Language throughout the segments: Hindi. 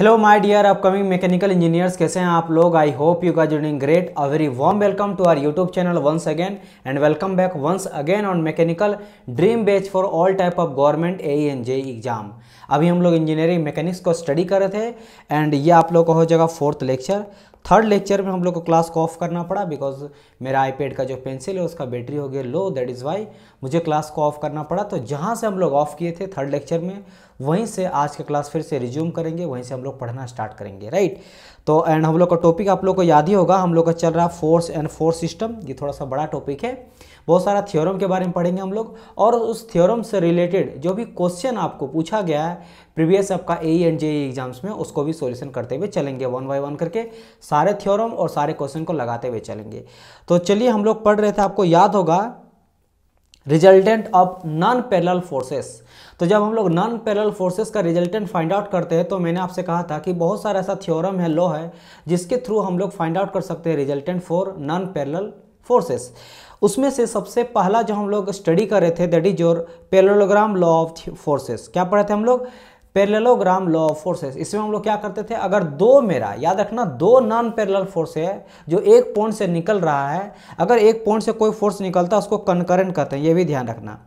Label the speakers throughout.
Speaker 1: hello my dear upcoming mechanical engineers कैसे हैं आप लोग I hope you guys doing great a very warm welcome to our YouTube channel once again and welcome back once again on mechanical dream batch for all type of government A N J exam अभी हम लोग इंजीनियरिंग मैकेनिक्स को स्टडी कर रहे थे एंड ये आप लोग का हो जाएगा फोर्थ लेक्चर थर्ड लेक्चर में हम लोग को क्लास को ऑफ करना पड़ा बिकॉज मेरा आईपैड का जो पेंसिल है उसका बैटरी हो गया लो दैट इज़ वाई मुझे क्लास को ऑफ करना पड़ा तो जहाँ से हम लोग ऑफ किए थे थर्ड लेक्चर में वहीं से आज का क्लास फिर से रिज्यूम करेंगे वहीं से हम लोग पढ़ना स्टार्ट करेंगे राइट तो एंड हम लोग का टॉपिक आप लोग को याद ही होगा हम लोग का चल रहा है फोर्स एंड फोर्स सिस्टम ये थोड़ा सा बड़ा टॉपिक है बहुत सारा थ्योरम के बारे में पढ़ेंगे हम लोग और उस थ्योरम से रिलेटेड जो भी क्वेश्चन आपको पूछा गया है प्रीवियस आपका ए एंड जे एग्जाम्स में उसको भी सोल्यूशन करते हुए चलेंगे वन बाय वन करके सारे थ्योरम और सारे क्वेश्चन को लगाते हुए चलेंगे तो चलिए हम लोग पढ़ रहे थे आपको याद होगा resultant of non parallel forces तो जब हम लोग नॉन पैरल फोर्सेस का रिजल्टेंट फाइंड आउट करते हैं तो मैंने आपसे कहा था कि बहुत सारा ऐसा थ्योरम है लॉ है जिसके थ्रू हम लोग फाइंड आउट कर सकते हैं resultant for non parallel forces उसमें से सबसे पहला जो हम लोग स्टडी कर रहे थे that is your parallelogram law of forces क्या पढ़े थे हम लोग पेरेलोग्राम लॉ ऑफ फोर्सेस इसमें हम लोग क्या करते थे अगर दो मेरा याद रखना दो नॉन पैरेलल फोर्स है जो एक पॉइंट से निकल रहा है अगर एक पॉइंट से कोई फोर्स निकलता है उसको कनकरेंट कहते हैं ये भी ध्यान रखना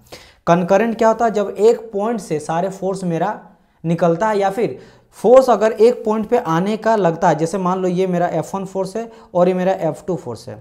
Speaker 1: कनकरेंट क्या होता है जब एक पॉइंट से सारे फोर्स मेरा निकलता है या फिर फोर्स अगर एक पॉइंट पे आने का लगता है जैसे मान लो ये मेरा F1 फोर्स है और ये मेरा F2 फोर्स है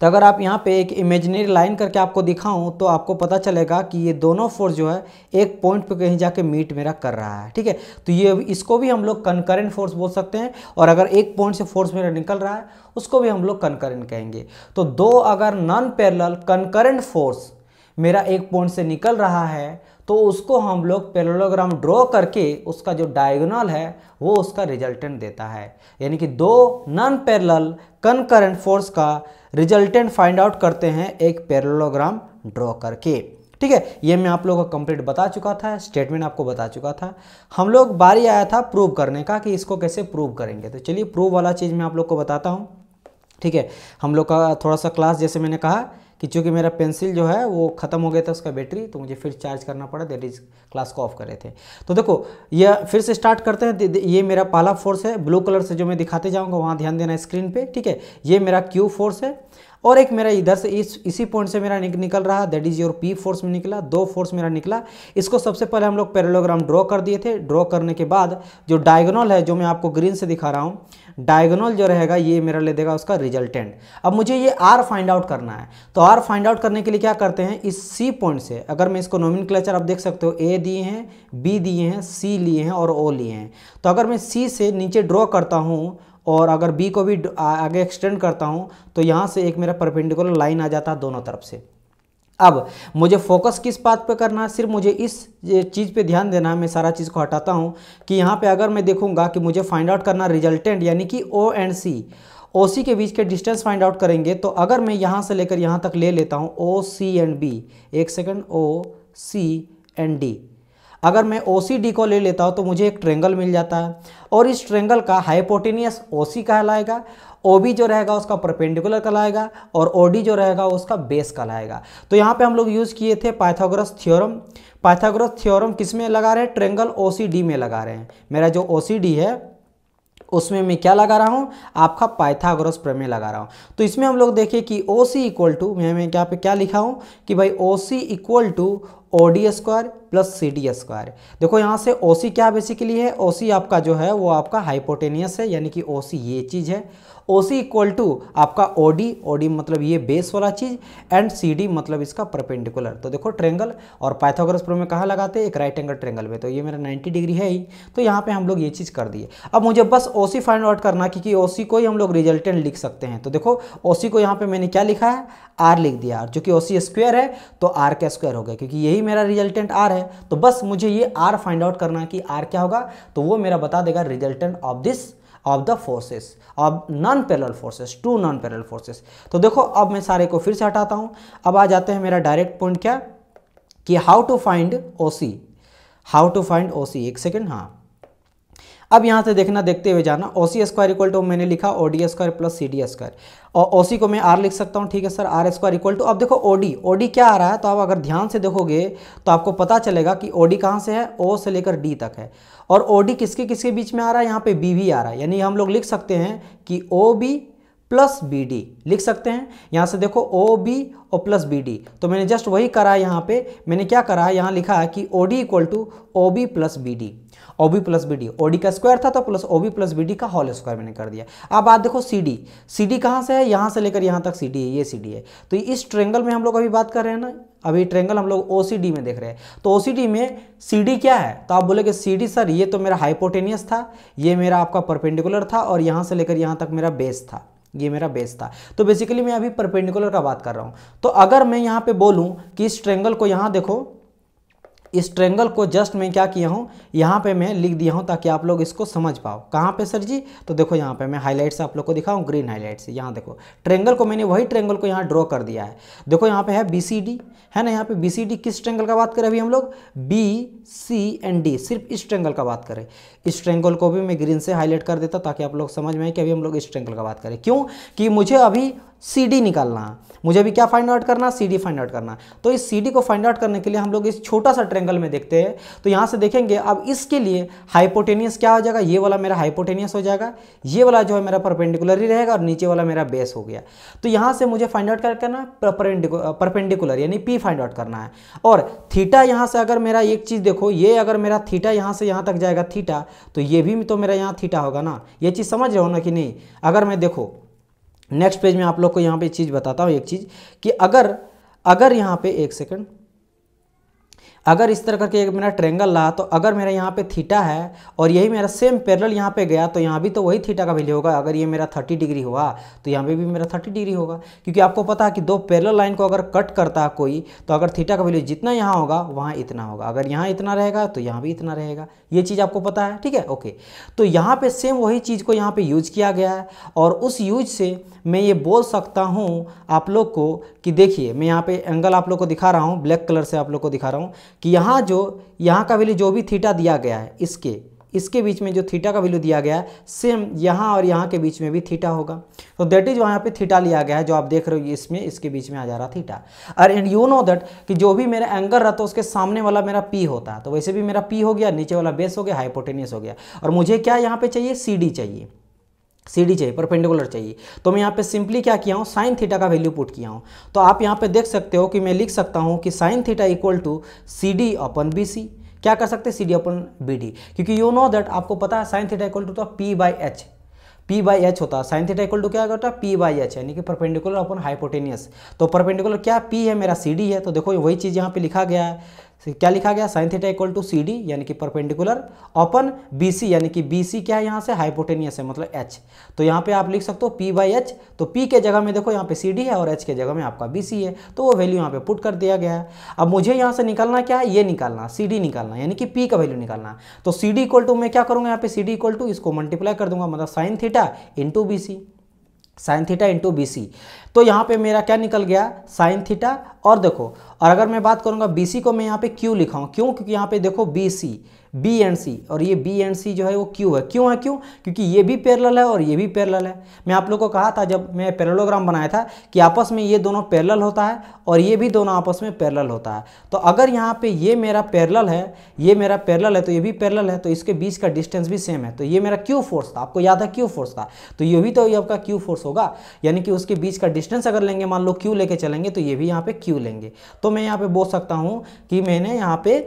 Speaker 1: तो अगर आप यहाँ पे एक इमेजिनरी लाइन करके आपको दिखाऊं तो आपको पता चलेगा कि ये दोनों फोर्स जो है एक पॉइंट पे कहीं जाके मीट मेरा कर रहा है ठीक है तो ये इसको भी हम लोग कनकरेंट फोर्स बोल सकते हैं और अगर एक पॉइंट से फोर्स मेरा निकल रहा है उसको भी हम लोग कनकरेंट कहेंगे तो दो अगर नॉन पैरल कनकरेंट फोर्स मेरा एक पॉइंट से निकल रहा है तो उसको हम लोग पैरेललोग्राम ड्रॉ करके उसका जो डायगोनल है वो उसका रिजल्टेंट देता है यानी कि दो नॉन पैरल कनकरेंट फोर्स का रिजल्टेंट फाइंड आउट करते हैं एक पेरोलोग्राम ड्रॉ करके ठीक है ये मैं आप लोगों को कंप्लीट बता चुका था स्टेटमेंट आपको बता चुका था हम लोग बारी आया था प्रूव करने का कि इसको कैसे प्रूव करेंगे तो चलिए प्रूव वाला चीज़ मैं आप लोग को बताता हूँ ठीक है हम लोग का थोड़ा सा क्लास जैसे मैंने कहा कि चूँकि मेरा पेंसिल जो है वो ख़त्म हो गया था उसका बैटरी तो मुझे फिर चार्ज करना पड़ा दैट इज़ क्लास को ऑफ कर रहे थे तो देखो यह फिर से स्टार्ट करते हैं ये मेरा पहला फोर्स है ब्लू कलर से जो मैं दिखाते जाऊँगा वहाँ ध्यान देना स्क्रीन पर ठीक है ये मेरा क्यू फोर्स है और एक मेरा इधर से इस इसी पॉइंट से मेरा निकल रहा that is your P force में निकला दो फोर्स मेरा निकला इसको सबसे पहले हम लोग पैरेलोग्राम ड्रॉ कर दिए थे ड्रॉ करने के बाद जो डायगोनल है जो मैं आपको ग्रीन से दिखा रहा हूँ डायगोनल जो रहेगा ये मेरा ले देगा उसका रिजल्टेंट अब मुझे ये आर फाइंड आउट करना है तो आर फाइंड आउट करने के लिए क्या करते हैं इस सी पॉइंट से अगर मैं इसको नोमिन आप देख सकते हो ए दिए हैं बी दिए हैं सी लिए हैं और ओ लिए हैं तो अगर मैं सी से नीचे ड्रॉ करता हूँ और अगर बी को भी आगे एक्सटेंड करता हूँ तो यहाँ से एक मेरा परपेंडिकुलर लाइन आ जाता है दोनों तरफ से अब मुझे फोकस किस बात पे करना है सिर्फ मुझे इस चीज़ पे ध्यान देना है मैं सारा चीज़ को हटाता हूँ कि यहाँ पे अगर मैं देखूँगा कि मुझे फाइंड आउट करना रिजल्टेंट यानी कि ओ एंड सी ओ सी के बीच के डिस्टेंस फाइंड आउट करेंगे तो अगर मैं यहाँ से लेकर यहाँ तक ले लेता हूँ ओ सी एंड बी एक second O C and D अगर मैं ओ को ले लेता हूँ तो मुझे एक ट्रेंगल मिल जाता है और इस ट्रेंगल का हाइपोटेनियस ओ कहलाएगा ओ जो रहेगा उसका परपेंडिकुलर कहलाएगा और ओ जो रहेगा उसका बेस कहलाएगा तो यहाँ पे हम लोग यूज़ किए थे पाइथागोरस थ्योरम पाइथागोरस थ्योरम किस में लगा रहे हैं ट्रेंगल ओ में लगा रहे हैं मेरा जो ओ है उसमें मैं क्या लगा रहा हूँ आपका पाइथागोरस प्रमेय लगा रहा हूँ तो इसमें हम लोग देखिए कि ओ सी इक्वल टू मैं मैं यहाँ पे क्या लिखा हूँ कि भाई O C equal to O D square plus C D square देखो यहाँ से ओ सी क्या बेसिकली है ओ सी आपका जो है वो आपका हाइपोटेनियस है यानी कि ओ सी ये चीज़ है ओ सी इक्वल टू आपका ओ डी ओ डी मतलब ये बेस वाला चीज़ एंड सी डी मतलब इसका परपेंडिकुलर तो देखो ट्रेंगल और पाइथागोरस प्रो में कहाँ लगाते हैं एक राइट एंगल ट्रेंगल में तो ये मेरा 90 डिग्री है ही तो यहाँ पे हम लोग ये चीज़ कर दिए अब मुझे बस ओ सी फाइंड आउट करना क्योंकि ओ सी को ही हम लोग रिजल्टेंट लिख सकते हैं तो देखो ओ सी को यहाँ पर मैंने क्या लिखा है आर लिख दिया आर चूँकि ओ सी स्क्वेयर है तो आर का स्क्वायर हो गया क्योंकि यही मेरा रिजल्टेंट आर है तो बस मुझे ये आर फाइंड आउट करना कि आर क्या होगा तो वो मेरा बता देगा resultant of this of the forces अब non parallel forces to non parallel forces तो देखो अब मैं सारे को फिर से हटाता हूँ अब आ जाते हैं मेरा डायरेक्ट पॉइंट क्या कि how to find O C how to find O C एक सेकेंड हाँ अब यहाँ से देखना देखते हुए जाना O C square equal to मैंने लिखा O D square plus C D square और ओ सी को मैं आर लिख सकता हूँ ठीक है sir R square equal to अब देखो ओ डी ओ डी क्या आ रहा है तो आप अगर ध्यान से देखोगे तो आपको पता चलेगा कि ओ डी कहाँ से है ओ से लेकर डी तक है और ओ डी किसके किसके बीच में आ रहा है यहाँ पे बी भी आ रहा है यानी हम लोग लिख सकते हैं कि O B plus B D लिख सकते हैं यहाँ से देखो ओ बी और प्लस बी डी तो मैंने जस्ट वही करा है यहाँ पे मैंने क्या करा है यहाँ लिखा है कि O D equal to O B plus B D O B plus B D OD का स्क्वायर था तो plus O B plus B D का होल स्क्वायर मैंने कर दिया अब बात देखो सी डी सी डी कहाँ से है यहाँ से लेकर यहाँ तक सी डी है ये सी डी है तो इस ट्रेंगल में हम लोग अभी बात कर रहे हैं ना अभी ट्रेंगल हम लोग ओ सी डी में देख रहे हैं तो ओ सी डी में सी डी क्या है तो आप बोले कि सी सर ये तो मेरा हाइपोटेनियस था ये मेरा आपका परपेंडिकुलर था और यहाँ से लेकर यहाँ तक मेरा बेस था ये मेरा बेस था तो बेसिकली मैं अभी परपेंडिकुलर का बात कर रहा हूँ तो अगर मैं यहाँ पे बोलूँ कि इस ट्रेंगल को यहाँ देखो इस ट्रेंगल को जस्ट मैं क्या किया हूँ यहाँ पे मैं लिख दिया हूँ ताकि आप लोग इसको समझ पाओ कहाँ पे सर जी तो देखो यहाँ पे मैं हाईलाइट्स आप लोग को दिखाऊँ ग्रीन हाईलाइट्स यहाँ देखो ट्रेंगल को मैंने वही ट्रेंगल को यहाँ ड्रॉ कर दिया है देखो यहाँ पे है बी सी डी है ना यहाँ पे बी सी डी किस ट्रेंगल का बात करें अभी हम लोग बी सी एंड डी सिर्फ इस ट्रेंगल का बात करें इस ट्रेंगल को भी मैं ग्रीन से हाईलाइट कर देता ताकि आप लोग समझ में आए कि अभी हम लोग इस ट्रेंगल का बात करें क्यों कि मुझे अभी सी डी निकालना मुझे अभी क्या फाइंड आउट करना सी डी फाइंड आउट करना तो इस सी डी को फाइंड आउट करने के लिए हम लोग इस छोटा सा ट्रेंगल में देखते हैं तो यहाँ से देखेंगे अब इसके लिए हाइपोटेनियस क्या हो जाएगा ये वाला मेरा हाइपोटेनियस हो जाएगा ये वाला जो है मेरा परपेंडिकुलर ही रहेगा और नीचे वाला मेरा बेस हो गया तो यहाँ से मुझे फाइंड आउट क्या करना है परपेंडिकुलर यानी पी फाइंड आउट करना है और थीटा यहाँ से अगर मेरा एक चीज़ देखो ये अगर मेरा थीटा यहाँ से यहाँ तक जाएगा थीटा तो ये भी तो मेरा यहाँ थीटा होगा ना ये चीज़ समझ रहे हो ना कि नहीं अगर मैं देखो नेक्स्ट पेज में आप लोग को यहाँ पे चीज़ बताता हूँ एक चीज़ कि अगर अगर यहाँ पे एक सेकंड अगर इस तरह करके एक मेरा ट्रेंगल रहा तो अगर मेरा यहाँ पे थीटा है और यही मेरा सेम पैरेलल यहाँ पे गया तो यहाँ भी तो वही थीटा का वैल्यू होगा अगर ये मेरा 30 डिग्री हुआ तो यहाँ पे भी मेरा 30 डिग्री होगा क्योंकि आपको पता है कि दो पैरेलल लाइन को अगर कट करता है कोई तो अगर थीटा का वैल्यू जितना यहाँ होगा वहाँ इतना होगा अगर यहाँ इतना रहेगा तो यहाँ भी इतना रहेगा ये चीज़ आपको पता है ठीक है ओके तो यहाँ पर सेम वही चीज़ को यहाँ पर यूज किया गया है और उस यूज से मैं ये बोल सकता हूँ आप लोग को कि देखिए मैं यहाँ पर एंगल आप लोग को दिखा रहा हूँ ब्लैक कलर से आप लोग को दिखा रहा हूँ कि यहाँ जो यहाँ का वैल्यू जो भी थीटा दिया गया है इसके इसके बीच में जो थीटा का वैल्यू दिया गया है सेम यहाँ और यहाँ के बीच में भी थीटा होगा तो दैट इज वहाँ पे थीटा लिया गया है जो आप देख रहे हो इसमें इसके बीच में आ जा रहा थीटा और एंड यू नो दैट कि जो भी मेरा एंगल रहता है उसके सामने वाला मेरा पी होता है तो वैसे भी मेरा पी हो गया नीचे वाला बेस हो गया हाइपोटेनियस हो गया और मुझे क्या यहाँ पर चाहिए सी चाहिए डी चाहिए परपेंडिकुलर चाहिए तो मैं यहाँ पे सिंपली क्या किया हूँ साइन थीटा का वैल्यू पुट किया हूँ तो आप यहाँ पे देख सकते हो कि मैं लिख सकता हूँ कि sine theta equal to C D upon B C क्या कर सकते हैं C D upon B D क्योंकि यू नो दैट आपको पता है साइन थीटा इक्वल टू तो P by H P by H होता है साइन थीटा इक्वल टू क्या होता है पी बाई एच यानी कि परपेंडिकुलर अपन हाइपोटेनियस तो परपेंडिकुलर क्या पी है मेरा सी डी है तो देखो वही चीज़ यहाँ पे लिखा गया है क्या लिखा गया sine theta equal to C D यानी कि परपेंडिकुलर अपन बी सी यानी कि बी सी क्या है यहाँ से हाइपोटेनियस है मतलब एच तो यहाँ पे आप लिख सकते हो पी बाई एच तो पी के जगह में देखो यहाँ पे सी डी है और एच के जगह में आपका बी सी है तो वो वैल्यू यहाँ पे पुट कर दिया गया है अब मुझे यहाँ से निकालना क्या है ये निकालना सी डी निकालना यानी कि पी का वैल्यू निकालना तो सी डी इक्वल टू मैं क्या करूँगा यहाँ पे सी डी इक्वल टू इसको मल्टीप्लाई कर दूंगा मतलब sine theta into B C sine theta into B C तो यहाँ पे मेरा क्या निकल गया साइन थीटा और देखो और अगर मैं बात करूंगा बी को मैं यहाँ पे क्यों लिखा हूँ क्यों क्योंकि यहाँ पे देखो बी बी एंड सी और ये बी एंड सी जो है वो क्यू है क्यों है क्यों क्योंकि ये भी पैरेलल है और ये भी पैरेलल है मैं आप लोग को कहा था जब मैं पैरेलोग्राम बनाया था कि आपस में ये दोनों पैरेलल होता है और ये भी दोनों आपस में पैरेलल होता है तो अगर यहाँ पे ये मेरा पैरेलल है ये मेरा पैरेलल है तो ये भी पैरेलल है तो इसके बीच का डिस्टेंस भी सेम है तो ये मेरा क्यू फोर्स था आपको याद है क्यू फोर्स था तो ये भी तो ये आपका क्यू फोर्स होगा यानी कि उसके बीच का डिस्टेंस अगर लेंगे मान लो क्यू लेके चलेंगे तो ये भी यहाँ पे क्यू लेंगे तो मैं यहाँ पे बोल सकता हूँ कि मैंने यहाँ पे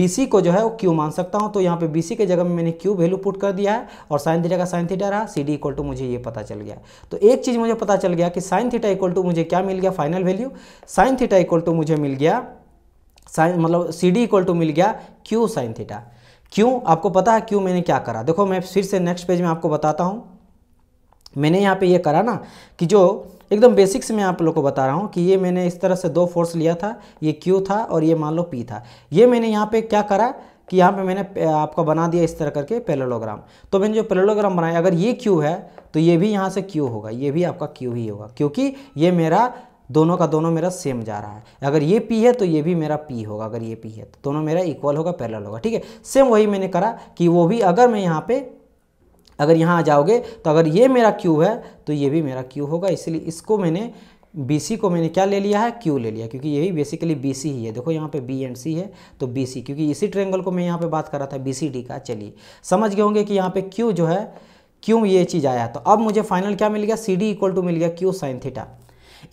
Speaker 1: बी को जो है वो क्यू मान सकता करता हूँ तो यहाँ पे बी के जगह में मैंने क्यू वैल्यू पुट कर दिया है और साइन थीटा का साइन थीटा रहा सी डी इक्वल टू मुझे ये पता चल गया तो एक चीज़ मुझे पता चल गया कि साइन थीटा इक्वल टू मुझे क्या मिल गया final value sine theta equal to मुझे मिल गया साइन मतलब सी डी इक्वल टू मिल गया क्यू साइन थीटा क्यों आपको पता है क्यों मैंने क्या करा देखो मैं फिर से नेक्स्ट पेज में आपको बताता हूँ मैंने यहाँ पे ये करा ना कि जो एकदम बेसिक्स में आप लोगों को बता रहा हूँ कि ये मैंने इस तरह से दो फोर्स लिया था ये क्यू था और ये मान लो पी था ये मैंने यहाँ पे क्या करा कि यहाँ पे मैंने आपका बना दिया इस तरह करके पेलोलोग्राम तो मैंने जो पेलोलोग्राम बनाया अगर ये क्यू है तो ये भी यहाँ से क्यू होगा ये भी आपका क्यू ही होगा क्योंकि ये मेरा दोनों का दोनों मेरा सेम जा रहा है अगर ये पी है तो ये भी मेरा पी होगा अगर ये पी है तो दोनों मेरा इक्वल होगा पैरेलल होगा ठीक है सेम वही मैंने करा कि वो भी अगर मैं यहाँ पे अगर यहाँ आ जाओगे तो अगर ये मेरा क्यू है तो ये भी मेरा क्यू होगा इसलिए इसको मैंने बी सी को मैंने क्या ले लिया है क्यू ले लिया क्योंकि यही बेसिकली बी सी ही है देखो यहाँ पे बी एंड सी है तो बी सी क्योंकि इसी ट्रेंगल को मैं यहाँ पे बात कर रहा था बी सी डी का चलिए समझ गए होंगे कि यहाँ पे क्यू जो है क्यों ये चीज़ आया तो अब मुझे फाइनल क्या मिल गया सी डी इक्वल टू मिल गया क्यू साइन थीटा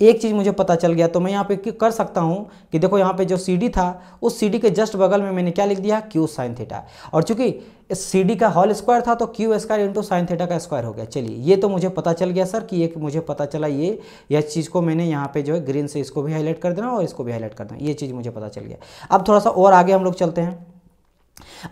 Speaker 1: एक चीज़ मुझे पता चल गया तो मैं यहाँ पे कर सकता हूँ कि देखो यहाँ पे जो सी डी था उस सी डी के जस्ट बगल में मैंने क्या लिख दिया क्यू साइन थीटा और चूंकि सी डी का हॉल स्क्वायर था तो Q square into sine theta का स्क्वायर हो गया चलिए ये तो मुझे पता चल गया सर कि ये मुझे पता चला ये यह चीज़ को मैंने यहाँ पे जो है ग्रीन से इसको भी हाईलाइट कर देना और इसको भी हाईलाइट कर देना ये चीज़ मुझे पता चल गया अब थोड़ा सा और आगे हम लोग चलते हैं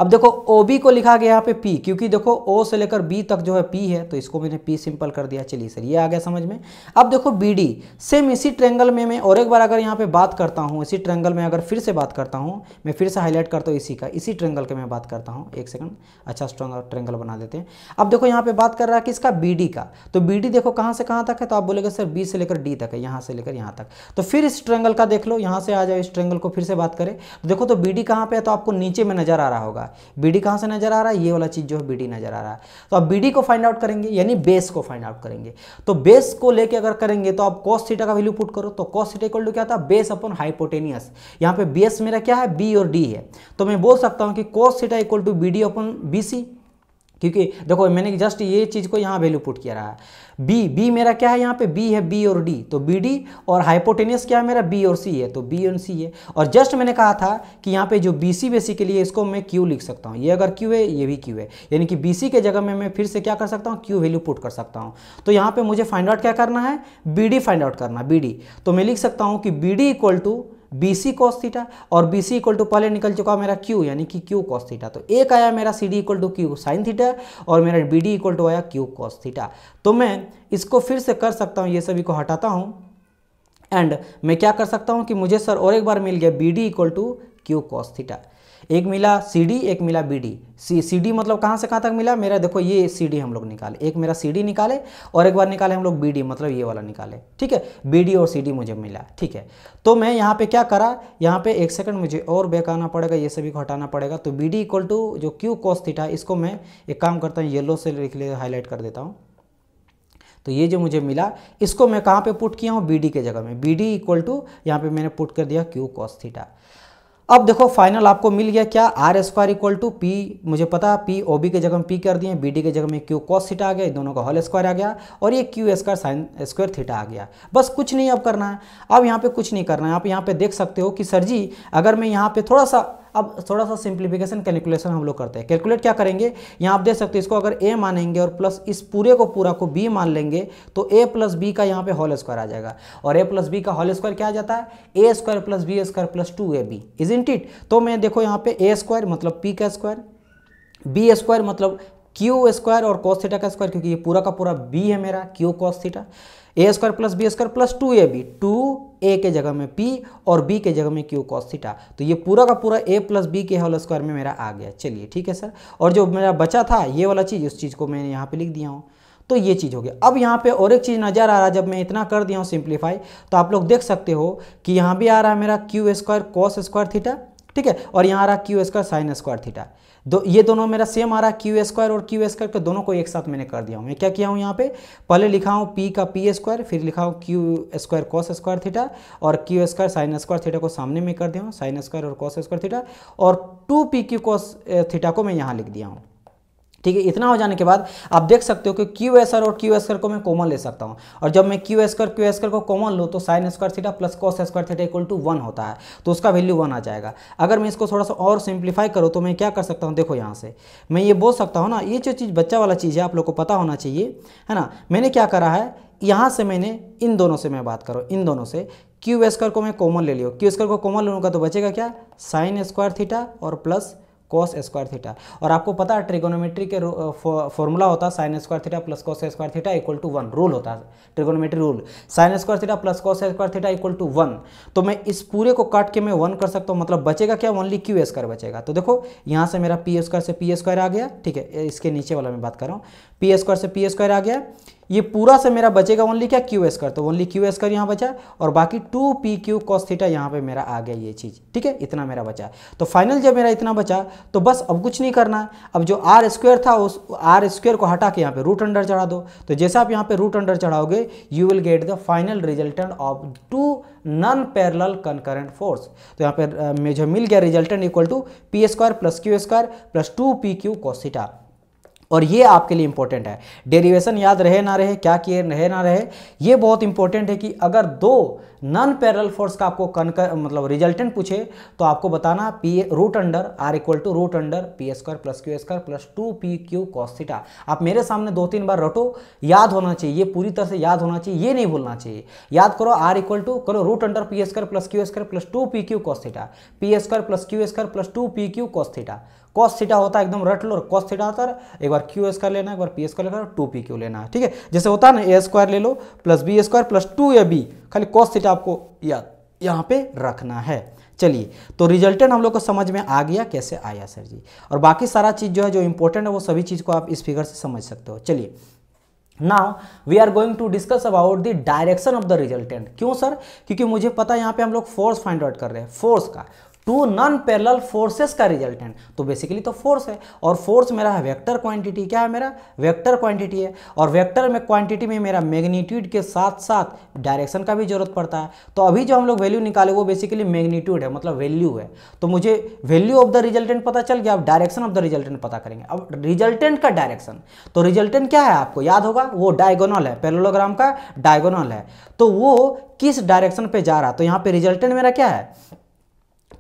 Speaker 1: अब देखो ओ बी को लिखा गया यहाँ पे पी क्योंकि देखो ओ से लेकर बी तक जो है पी है तो इसको मैंने पी सिंपल कर दिया चलिए सर ये आ गया समझ में अब देखो बी डी सेम इसी ट्रेंगल में मैं और एक बार अगर यहाँ पे बात करता हूँ इसी ट्रेंगल में अगर फिर से बात करता हूँ मैं फिर से हाईलाइट करता हूँ इसी का इसी ट्रेंगल के मैं बात करता हूँ एक सेकंड अच्छा स्ट्रॉन्ग ट्रेंगल बना देते हैं अब देखो यहाँ पे बात कर रहा है कि इसका बी डी का तो बी डी देखो कहाँ से कहाँ तक है तो आप बोलेगा सर बी से लेकर डी तक है यहाँ से लेकर यहाँ तक तो फिर इस ट्रेंगल का देख लो यहाँ से आ जाओ इस ट्रेंगल को फिर से बात करें तो देखो तो बी डी कहाँ पर है तो आपको नीचे में नजर आ रहा रहा होगा बी डी कहाँ से नजर आ रहा है ये वाला चीज़ जो है बी डी नजर आ रहा है तो आप बी डी को फाइंड आउट करेंगे यानी बेस को फाइंड आउट करेंगे तो बेस को लेके अगर करेंगे तो आप कॉस सीटा का वैल्यू पुट करो तो कॉस सीटा इक्वल टू क्या था बेस अपन हाइपोटेनियस यहाँ पे बेस मेरा क्या है बी और डी है तो मैं बोल सकता हूँ कि cos theta equal to B D upon B C क्योंकि देखो मैंने जस्ट ये चीज़ को यहाँ वैल्यू पुट किया रहा है बी बी मेरा क्या है यहाँ पे बी है बी और डी तो बी डी और हाइपोटेनियस क्या है मेरा बी और सी है तो बी और सी है और जस्ट मैंने कहा था कि यहाँ पे जो बी सी बेसिकली है इसको मैं क्यू लिख सकता हूँ ये अगर क्यू है ये भी क्यू है यानी कि बी सी के जगह में मैं फिर से क्या कर सकता हूँ क्यू वैल्यू पुट कर सकता हूँ तो यहाँ पर मुझे फाइंड आउट क्या करना है बी डी फाइंड आउट करना बी डी तो मैं लिख सकता हूँ कि B D equal to B C cos theta और बी सी इक्वल टू पहले निकल चुका मेरा क्यू यानी कि क्यू कॉस थीटा तो एक आया मेरा C D equal to Q sine theta और मेरा बी डी इक्वल टू आया क्यू कॉस थीटा तो मैं इसको फिर से कर सकता हूँ ये सभी को हटाता हूँ एंड मैं क्या कर सकता हूँ कि मुझे सर और एक बार मिल गया B D equal to Q cos theta एक मिला सी डी एक मिला B D C C D मतलब कहाँ से कहाँ तक मिला मेरा देखो ये सी डी हम लोग निकाले एक मेरा सी डी निकाले और एक बार निकाले हम लोग बी डी मतलब ये वाला निकाले ठीक है बी डी और सी डी मुझे मिला ठीक है तो मैं यहाँ पे क्या करा यहाँ पे एक सेकंड मुझे और बैक आना पड़ेगा ये सभी को हटाना पड़ेगा तो बी डी इक्वल टू जो क्यू कॉस थीटा इसको मैं एक काम करता हूँ येलो से लिख ले हाईलाइट कर देता हूँ तो ये जो मुझे मिला इसको मैं कहाँ पे पुट किया हूँ बी डी के जगह में बी डी इक्वल टू यहाँ पे मैंने पुट कर दिया क्यू कॉस थीटा अब देखो फाइनल आपको मिल गया क्या R square equal to P मुझे पता पी ओ बी के जगह में पी कर दिए बी डी के जगह में क्यू कॉस थीटा आ गया दोनों का होल स्क्वायर आ गया और ये Q square sine square theta आ गया बस कुछ नहीं अब करना है अब यहाँ पे कुछ नहीं करना है आप यहाँ पे देख सकते हो कि सर जी अगर मैं यहाँ पे थोड़ा सा अब थोड़ा सा सिंप्लीफिकेशन कैलकुलेशन हम लोग करते हैं कैलकुलेट क्या करेंगे यहाँ आप देख सकते हो इसको अगर ए मानेंगे और प्लस इस पूरे को पूरा को बी मान लेंगे तो ए प्लस बी का यहाँ पे होल स्क्वायर आ जाएगा और ए प्लस बी का होल स्क्वायर क्या आ जाता है A square plus B square plus two A B isn't it तो मैं देखो यहाँ पे ए स्क्वायर मतलब पी का स्क्वायर बी स्क्वायर मतलब क्यू स्क्वायर और कॉस थीटा का स्क्वायर क्योंकि ये पूरा का पूरा बी है मेरा Q cos theta A square plus B square plus two A B two A के जगह में पी और बी के जगह में क्यू कॉस थीटा तो ये पूरा का पूरा ए प्लस बी के होल स्क्वायर में मेरा आ गया चलिए ठीक है सर और जो मेरा बचा था ये वाला चीज़ उस चीज़ को मैंने यहाँ पे लिख दिया हूँ तो ये चीज़ हो गया अब यहाँ पे और एक चीज़ नज़र आ रहा है जब मैं इतना कर दिया हूँ सिंप्लीफाई तो आप लोग देख सकते हो कि यहाँ भी आ रहा है मेरा Q square cos square theta ठीक है और यहाँ आ रहा Q square sine square theta दो ये दोनों मेरा सेम आ रहा है क्यू स्क्वायर और क्यू स्क्वायर के दोनों को एक साथ मैंने कर दिया हूँ मैं क्या किया हूँ यहाँ पे पहले लिखा हूँ पी का पी स्क्वायर फिर लिखा हूँ Q square cos square theta और Q square sine square theta को सामने में कर दिया हूँ साइन स्क्वायर और कॉस स्क्वायर थीटा और two P Q cos theta को मैं यहाँ लिख दिया हूँ ठीक है इतना हो जाने के बाद आप देख सकते हो कि क्यू एस और क्यू एस को मैं कॉमन ले सकता हूँ और जब मैं क्यू एस क्यू एस को कॉमन लूँ तो sine square theta plus cos square theta equal to one होता है तो उसका वैल्यू वन आ जाएगा अगर मैं इसको थोड़ा सा और सिंप्लीफाई करूँ तो मैं क्या कर सकता हूँ देखो यहाँ से मैं ये बोल सकता हूँ ना ये जो चीज़ बच्चा वाला चीज़ है आप लोग को पता होना चाहिए है ना मैंने क्या करा है यहाँ से मैंने इन दोनों से मैं बात करूँ इन दोनों से क्यू एस्कर को मैं कॉमन ले लियो क्यू स्क्वायर को कॉमन लूँगा तो बचेगा क्या साइन स्क्वायर थीटा और प्लस कॉस स्क्वायर थीटा और आपको पता है ट्रिगोनोमेट्री के फॉर्मूला होता है sine square theta plus cos square theta equal to one rule होता है trigonometry rule sine square theta plus cos square theta equal to one तो मैं इस पूरे को काट के मैं वन कर सकता हूँ मतलब बचेगा क्या ओनली क्यू स्क्वायर बचेगा तो देखो यहाँ से मेरा पी स्क्वायर से पी स्क्वायर आ गया ठीक है इसके नीचे वाला मैं बात कर रहा हूँ पी स्क्वायर से पी स्क्वायर आ गया ये पूरा से मेरा बचेगा ओनली क्या क्यू एस कर तो ओनली क्यू एस कर यहाँ बचा और बाकी two P Q cos theta यहाँ पे मेरा आ गया ये चीज़ ठीक है इतना मेरा बचा तो फाइनल जब मेरा इतना बचा तो बस अब कुछ नहीं करना अब जो आर स्क्वायर था उस आर स्क्वेयर को हटा के यहाँ पे रूट अंडर चढ़ा दो तो जैसे आप यहाँ पे रूट अंडर चढ़ाओगे you will get the final resultant of two non parallel concurrent force तो यहाँ पे मुझे मिल गया resultant equal to P square plus Q square plus two P Q theta और ये आपके लिए इंपॉर्टेंट है डेरिवेशन याद रहे ना रहे क्या किए रहे ना रहे ये बहुत इंपॉर्टेंट है कि अगर दो नॉन पैरल फोर्स का आपको कन कर, मतलब रिजल्टेंट पूछे तो आपको बताना P root under R equal to root under P square plus Q square plus two P Q cos theta आप मेरे सामने दो तीन बार रटो याद होना चाहिए ये पूरी तरह से याद होना चाहिए ये नहीं भूलना चाहिए याद करो आर इक्वल टू करो root under P square plus Q square plus two P Q cos theta P square plus Q square plus two P Q cos theta cos theta होता है एकदम रट लो कॉस थीटा होता है एक बार क्यू कर लेना एक बार पी स्क्वायर लेना टू पी क्यू लेना ठीक है जैसे होता है ना ए स्क्वायर ले लो plus B square plus two या बी खाली कॉस थीटा आपको याद यहाँ पे रखना है चलिए तो रिजल्टेंट हम लोग को समझ में आ गया कैसे आया सर जी और बाकी सारा चीज़ जो है जो इंपॉर्टेंट है वो सभी चीज़ को आप इस फिगर से समझ सकते हो चलिए now we are going to discuss about the direction of the resultant क्यों सर क्योंकि मुझे पता है यहाँ पे हम लोग फोर्स फाइंड आउट कर रहे हैं फोर्स का टू नॉन पैरल फोर्सेस का रिजल्टेंट तो बेसिकली तो फोर्स है और फोर्स मेरा है वेक्टर क्वांटिटी क्या है मेरा वेक्टर क्वांटिटी है और वेक्टर में क्वांटिटी में मेरा मैग्नीट्यूड के साथ साथ डायरेक्शन का भी जरूरत पड़ता है तो अभी जो हम लोग वैल्यू निकाले वो बेसिकली मैग्नीट्यूड है मतलब वैल्यू है तो मुझे वैल्यू ऑफ द रिजल्टेंट पता चल गया अब डायरेक्शन ऑफ द रिजल्टेंट पता करेंगे अब रिजल्टेंट का डायरेक्शन तो रिजल्टेंट क्या है आपको याद होगा वो डायगोनल है पेरोलोग्राम का डायगोनल है तो वो किस डायरेक्शन पे जा रहा है तो यहाँ पे रिजल्टेंट मेरा क्या है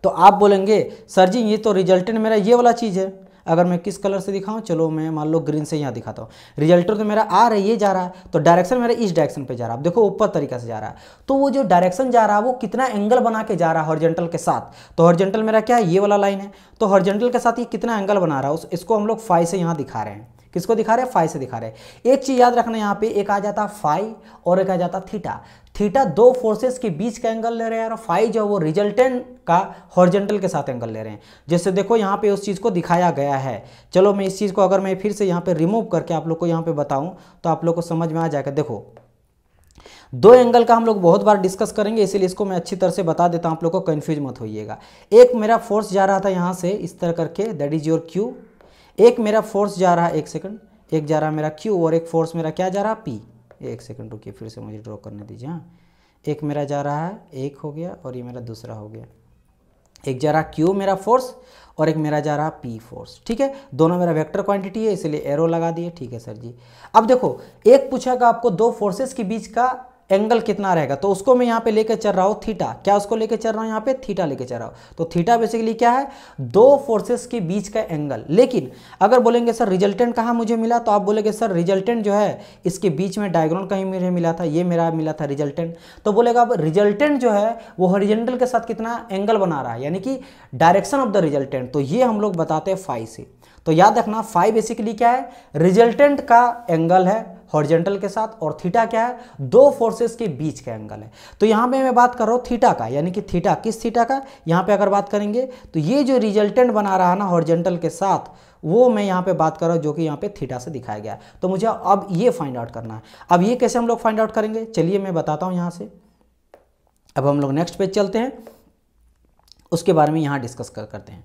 Speaker 1: तो आप बोलेंगे सर जी ये तो रिजल्टेंट मेरा ये वाला चीज़ है अगर मैं किस कलर से दिखाऊं चलो मैं मान लो ग्रीन से यहाँ दिखाता हूँ रिजल्टर तो मेरा आ रहा है ये जा रहा है तो डायरेक्शन मेरा इस डायरेक्शन पे जा रहा है देखो ऊपर तरीका से जा रहा है तो वो जो डायरेक्शन जा रहा है वो कितना एंगल बना के जा रहा है हॉर्जेंटल के साथ तो हॉर्जेंटल मेरा क्या है ये वाला लाइन है तो हॉर्जेंटल के साथ ये कितना एंगल बना रहा है इसको हम लोग फाइव से यहाँ दिखा रहे हैं किसको दिखा रहे हैं फाइव से दिखा रहे हैं एक चीज़ याद रखना यहाँ पे एक आ जाता फाइव और एक आ जाता थीटा थीटा दो फोर्सेस के बीच का एंगल ले रहे हैं और फाइव जो है वो रिजल्टेंट का हॉर्जेंटल के साथ एंगल ले रहे हैं जैसे देखो यहाँ पे उस चीज़ को दिखाया गया है चलो मैं इस चीज़ को अगर मैं फिर से यहाँ पे रिमूव करके आप लोग को यहाँ पे बताऊँ तो आप लोग को समझ में आ जाएगा देखो दो एंगल का हम लोग बहुत बार डिस्कस करेंगे इसीलिए इसको मैं अच्छी तरह से बता देता हूँ आप लोग को कन्फ्यूज मत होइएगा एक मेरा फोर्स जा रहा था यहाँ से इस तरह करके दैट इज योर क्यू एक मेरा फोर्स जा रहा है एक सेकंड एक जा रहा है मेरा क्यू और एक फोर्स मेरा क्या जा रहा है पी एक सेकंड रुकिए फिर से मुझे ड्रॉ करने दीजिए हाँ एक मेरा जा रहा है एक हो गया और ये मेरा दूसरा हो गया एक जा रहा क्यू मेरा फोर्स और एक मेरा जा रहा पी फोर्स ठीक है दोनों मेरा वेक्टर क्वांटिटी है इसलिए एरो लगा दिए ठीक है सर जी अब देखो एक पूछा पूछेगा आपको दो फोर्सेस के बीच का एंगल कितना रहेगा तो उसको मैं यहाँ पे लेकर चल रहा हूँ थीटा क्या उसको लेकर चल रहा हूँ यहाँ पे थीटा लेकर चल रहा हूँ तो थीटा बेसिकली क्या है दो फोर्सेस के बीच का एंगल लेकिन अगर बोलेंगे सर रिजल्टेंट कहाँ मुझे मिला तो आप बोलेंगे सर रिजल्टेंट जो है इसके बीच में डायग्नोल कहीं मुझे मिला था ये मेरा मिला था रिजल्टेंट तो बोलेगा अब रिजल्टेंट जो है वो हॉरिजेंटल के साथ कितना एंगल बना रहा है यानी कि डायरेक्शन ऑफ द रिजल्टेंट तो ये हम लोग बताते हैं फाइव से तो याद रखना फाइव बेसिकली क्या है रिजल्टेंट का एंगल है हॉरिजेंटल के साथ और थीटा क्या है दो फोर्सेस के बीच का एंगल है तो यहां पे मैं बात कर रहा हूँ थीटा का यानी कि थीटा किस थीटा का यहां पे अगर बात करेंगे तो ये जो रिजल्टेंट बना रहा है ना हॉरिजेंटल के साथ वो मैं यहाँ पे बात कर रहा हूँ जो कि यहाँ पे थीटा से दिखाया गया तो मुझे अब ये फाइंड आउट करना है अब ये कैसे हम लोग फाइंड आउट करेंगे चलिए मैं बताता हूँ यहाँ से अब हम लोग नेक्स्ट पेज चलते हैं उसके बारे में यहाँ डिस्कस कर करते हैं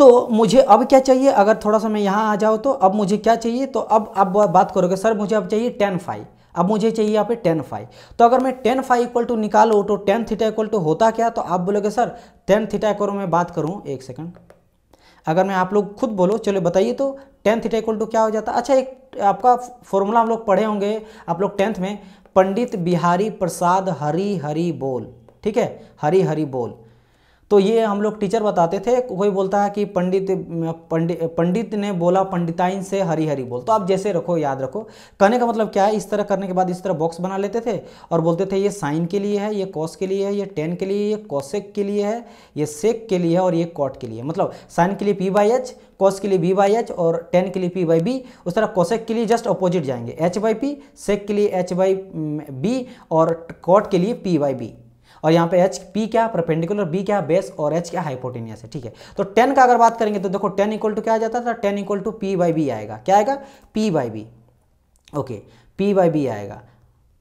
Speaker 1: तो मुझे अब क्या चाहिए अगर थोड़ा सा मैं यहाँ आ जाऊँ तो अब मुझे क्या चाहिए तो अब आप बात करोगे सर मुझे अब चाहिए टेन फाइव अब मुझे चाहिए यहाँ पे टेन फाइव तो अगर मैं टेन फाइव इक्वल टू निकालू तो टेन थीटा इक्वल टू होता क्या तो आप बोलोगे सर टेन थीटा करो मैं बात करूँ एक सेकंड अगर मैं आप लोग खुद बोलो चलो बताइए तो टेन थीटा इक्वल टू क्या हो जाता अच्छा एक आपका फॉर्मूला हम लोग पढ़े होंगे आप लोग टेंथ में पंडित बिहारी प्रसाद हरी हरी बोल ठीक है हरी हरी बोल तो ये हम लोग टीचर बताते थे कोई बोलता है कि पंडित पंडित पंडित ने बोला पंडिताइन से हरी हरी बोल तो आप जैसे रखो याद रखो कहने का मतलब क्या है इस तरह करने के बाद इस तरह बॉक्स बना लेते थे और बोलते थे ये साइन के लिए है ये कॉस के लिए है ये टेन के लिए ये कॉसेक के लिए है ये सेक के लिए है और ये कॉट के लिए मतलब साइन के लिए पी बाई एच कॉस के लिए बी बाई एच और टेन के लिए पी बाई बी उस तरह कॉसेक के लिए जस्ट अपोजिट जाएंगे एच बाई पी सेक के लिए एच बाई बी और कॉट के लिए पी बाई बी और यहाँ पे एच पी क्या परपेंडिकुलर बी क्या बेस और एच क्या हाइपोटेनियस है ठीक है तो टेन का अगर बात करेंगे तो देखो टेन इक्वल टू क्या आ जाता था tan equal to P by B आएगा क्या आएगा P by B okay P by B आएगा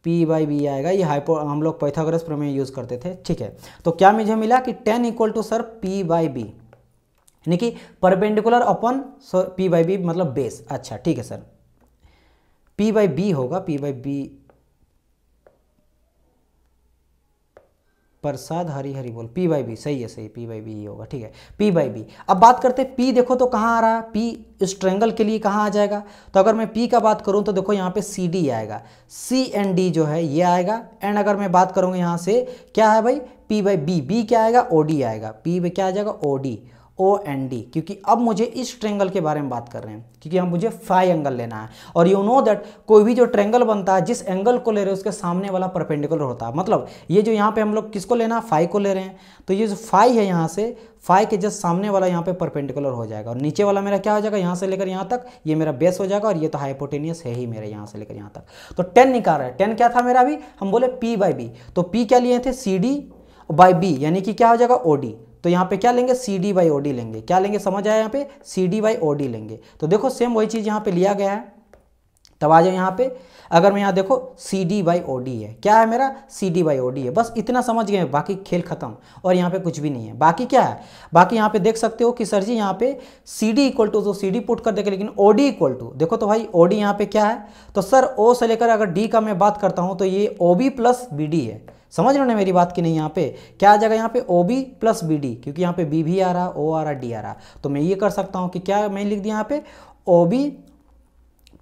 Speaker 1: पी बाई बी आएगा ये हाइपो हम लोग पैथोग्रस प्रमेय यूज़ करते थे ठीक है तो क्या मुझे मिला कि tan equal to sir P by B यानी कि perpendicular upon sir P by B मतलब बेस अच्छा ठीक है सर पी बाई बी होगा पी बाई बी प्रसाद हरी हरी बोल पी बाई बी सही है सही पी बाई बी ये होगा ठीक है पी बाई बी अब बात करते हैं पी देखो तो कहाँ आ रहा है पी इस ट्रेंगल के लिए कहाँ आ जाएगा तो अगर मैं पी का बात करूँ तो देखो यहाँ पे सी डी आएगा सी एंड डी जो है ये आएगा एंड अगर मैं बात करूँगा यहाँ से क्या है भाई पी बाई बी बी क्या आएगा ओ डी आएगा पी क्या आ जाएगा O D O N D क्योंकि अब मुझे इस ट्रेंगल के बारे में बात कर रहे हैं क्योंकि हम मुझे फाई एंगल लेना है और यू नो दैट कोई भी जो ट्रेंगल बनता है जिस एंगल को ले रहे हैं उसके सामने वाला परपेंडिकुलर होता है मतलब ये जो यहाँ पे हम लोग किसको लेना है फाइव को ले रहे हैं तो ये जो फाई है यहाँ से फाई के जस्ट सामने वाला यहाँ पे परपेंडिकुलर हो जाएगा और नीचे वाला मेरा क्या हो जाएगा यहाँ से लेकर यहाँ तक ये मेरा बेस हो जाएगा और ये तो हाइपोटेनियस है ही मेरे यहाँ से लेकर यहाँ तक तो टेन निकाल रहा है टेन क्या था मेरा अभी हम बोले पी बाई बी तो पी क्या लिए थे सी डी बाई बी यानी कि क्या हो जाएगा ओ डी तो यहाँ पे क्या लेंगे C D by O D लेंगे क्या लेंगे समझ आया यहाँ पे C D by O D लेंगे तो देखो सेम वही चीज़ यहाँ पे लिया गया है तब आ जाओ यहाँ पे अगर मैं यहाँ देखो C D by O D है क्या है मेरा C D by O D है बस इतना समझ गए बाकी खेल खत्म और यहाँ पे कुछ भी नहीं है बाकी क्या है बाकी यहाँ पे देख सकते हो कि सर जी यहाँ पे सी डी इक्वल टू तो सी डी पुट कर देखे लेकिन ओ डी इक्वल टू देखो तो भाई ओ डी यहाँ पे क्या है तो सर ओ से लेकर अगर डी का मैं बात करता हूँ तो ये O B plus B D है समझ रहे मेरी बात की नहीं यहाँ पे क्या आ जाएगा यहाँ पे O B plus B D क्योंकि यहाँ पे बी भी आ रहा ओ आ रहा डी आ रहा तो मैं ये कर सकता हूँ कि क्या मैंने लिख दिया यहाँ पे O B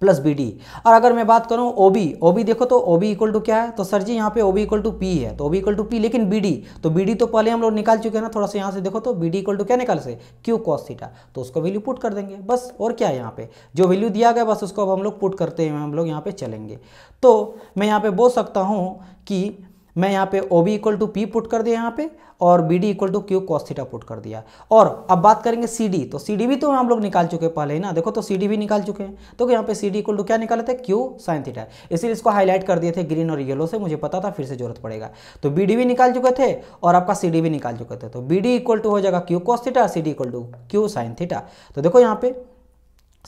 Speaker 1: plus B D और अगर मैं बात करूँ ओ बी ओ बी देखो तो ओ बी इक्वल टू क्या है तो सर जी यहाँ पे O B equal to P है तो O B equal to P लेकिन बी डी तो बी डी तो पहले हम लोग निकाल चुके हैं ना थोड़ा सा यहाँ से देखो तो बी डी इक्वल टू क्या निकाल से क्यू कॉस थीटा तो उसको वैल्यू पुट कर देंगे बस और क्या है यहाँ पे जो वैल्यू दिया गया बस उसको अब हम लोग पुट करते हुए हम लोग यहाँ पे चलेंगे तो मैं यहाँ पे बोल सकता हूँ कि मैं यहाँ पे O B equal to P put कर दिया यहाँ पे और B D equal to Q cos theta put कर दिया और अब बात करेंगे सी डी तो सी डी भी तो हम लोग निकाल चुके हैं पहले ही ना देखो तो सी डी भी निकाल चुके हैं तो यहाँ पे सी डी इक्वल टू क्या निकाले थे क्यू साइन थीटा इसीलिए इसको हाईलाइट कर दिए थे ग्रीन और येलो से मुझे पता था फिर से जरूरत पड़ेगा तो बी डी भी निकाल चुके थे और आपका सी डी भी निकाल चुके थे तो बी डी इक्वल टू हो जाएगा Q cos theta C D equal to Q sine theta तो देखो यहाँ पे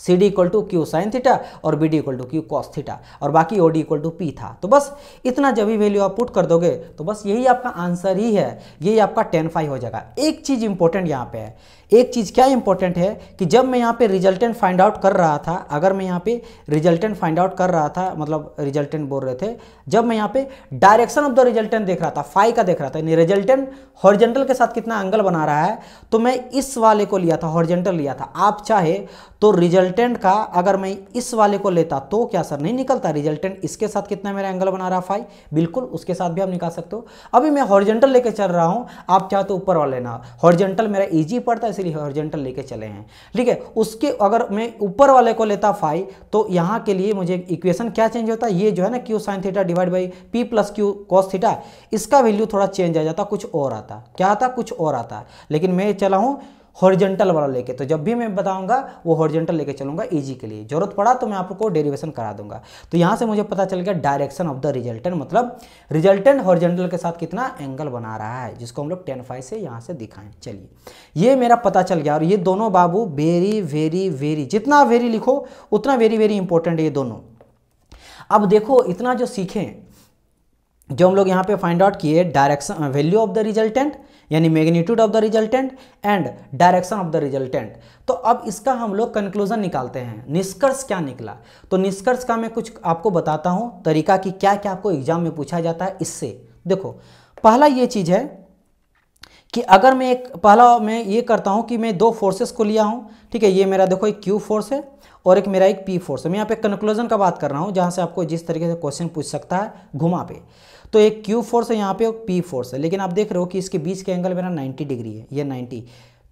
Speaker 1: C D equal to Q sine theta और B D equal to Q cos theta और बाकी O D equal to P था तो बस इतना जब भी वैल्यू आप पुट कर दोगे तो बस यही आपका आंसर ही है यही आपका टेन फाइव हो जाएगा एक चीज़ इंपॉर्टेंट यहाँ पे है एक चीज़ क्या इंपॉर्टेंट है कि जब मैं यहाँ पे रिजल्टेंट फाइंड आउट कर रहा था अगर मैं यहाँ पे रिजल्टेंट फाइंड आउट कर रहा था मतलब रिजल्टेंट बोल रहे थे जब मैं यहाँ पे डायरेक्शन ऑफ द रिजल्टेंट देख रहा था फाइव का देख रहा था यानी रिजल्टेंट हॉर्जेंटल के साथ कितना एंगल बना रहा है तो मैं इस वाले को लिया था हॉर्जेंटल लिया था आप चाहे तो रिजल्टेंट का अगर मैं इस वाले को लेता तो क्या सर नहीं निकलता रिजल्टेंट इसके साथ कितना मेरा एंगल बना रहा फाइव बिल्कुल उसके साथ भी आप निकाल सकते हो अभी मैं हॉर्जेंटल लेके चल रहा हूँ आप चाहे तो ऊपर वाला लेना हॉर्जेंटल मेरा ईजी पड़ता है इसीलिए हॉर्जेंटल लेके चले हैं ठीक है उसके अगर मैं ऊपर वाले को लेता फाइव तो यहाँ के लिए मुझे इक्वेशन क्या चेंज होता है ये जो है ना Q sine theta divide by P plus Q cos theta इसका वैल्यू थोड़ा चेंज आ जाता कुछ और आता क्या आता कुछ और आता लेकिन मैं चला हूँ हॉरिजेंटल वाला लेके तो जब भी मैं बताऊंगा वो हॉरिजेंटल लेके चलूंगा ईजी के लिए जरूरत पड़ा तो मैं आपको डेरिवेशन करा दूंगा तो यहाँ से मुझे पता चल गया डायरेक्शन ऑफ द रिजल्टेंट मतलब रिजल्टेंट हॉरिजेंटल के साथ कितना एंगल बना रहा है जिसको हम लोग टेन फाइव से यहाँ से दिखाएं चलिए ये मेरा पता चल गया और ये दोनों बाबू वेरी वेरी वेरी जितना वेरी लिखो उतना वेरी वेरी इंपॉर्टेंट ये दोनों अब देखो इतना जो सीखें जो हम लोग यहाँ पे फाइंड आउट किए direction value of the resultant यानी magnitude of the resultant and direction of the resultant तो अब इसका हम लोग कंक्लूजन निकालते हैं निष्कर्ष क्या निकला तो निष्कर्ष का मैं कुछ आपको बताता हूँ तरीका कि क्या क्या आपको एग्जाम में पूछा जाता है इससे देखो पहला ये चीज़ है कि अगर मैं एक पहला मैं ये करता हूँ कि मैं दो फोर्सेस को लिया हूँ ठीक है ये मेरा देखो एक क्यू फोर्स है और एक मेरा एक पी फोर्स है मैं यहाँ पे कंक्लूजन का बात कर रहा हूँ जहाँ से आपको जिस तरीके से क्वेश्चन पूछ सकता है घुमा पे तो एक क्यू फोर्स है यहाँ पे और पी फोर्स है लेकिन आप देख रहे हो कि इसके बीच के एंगल मेरा 90 डिग्री है ये 90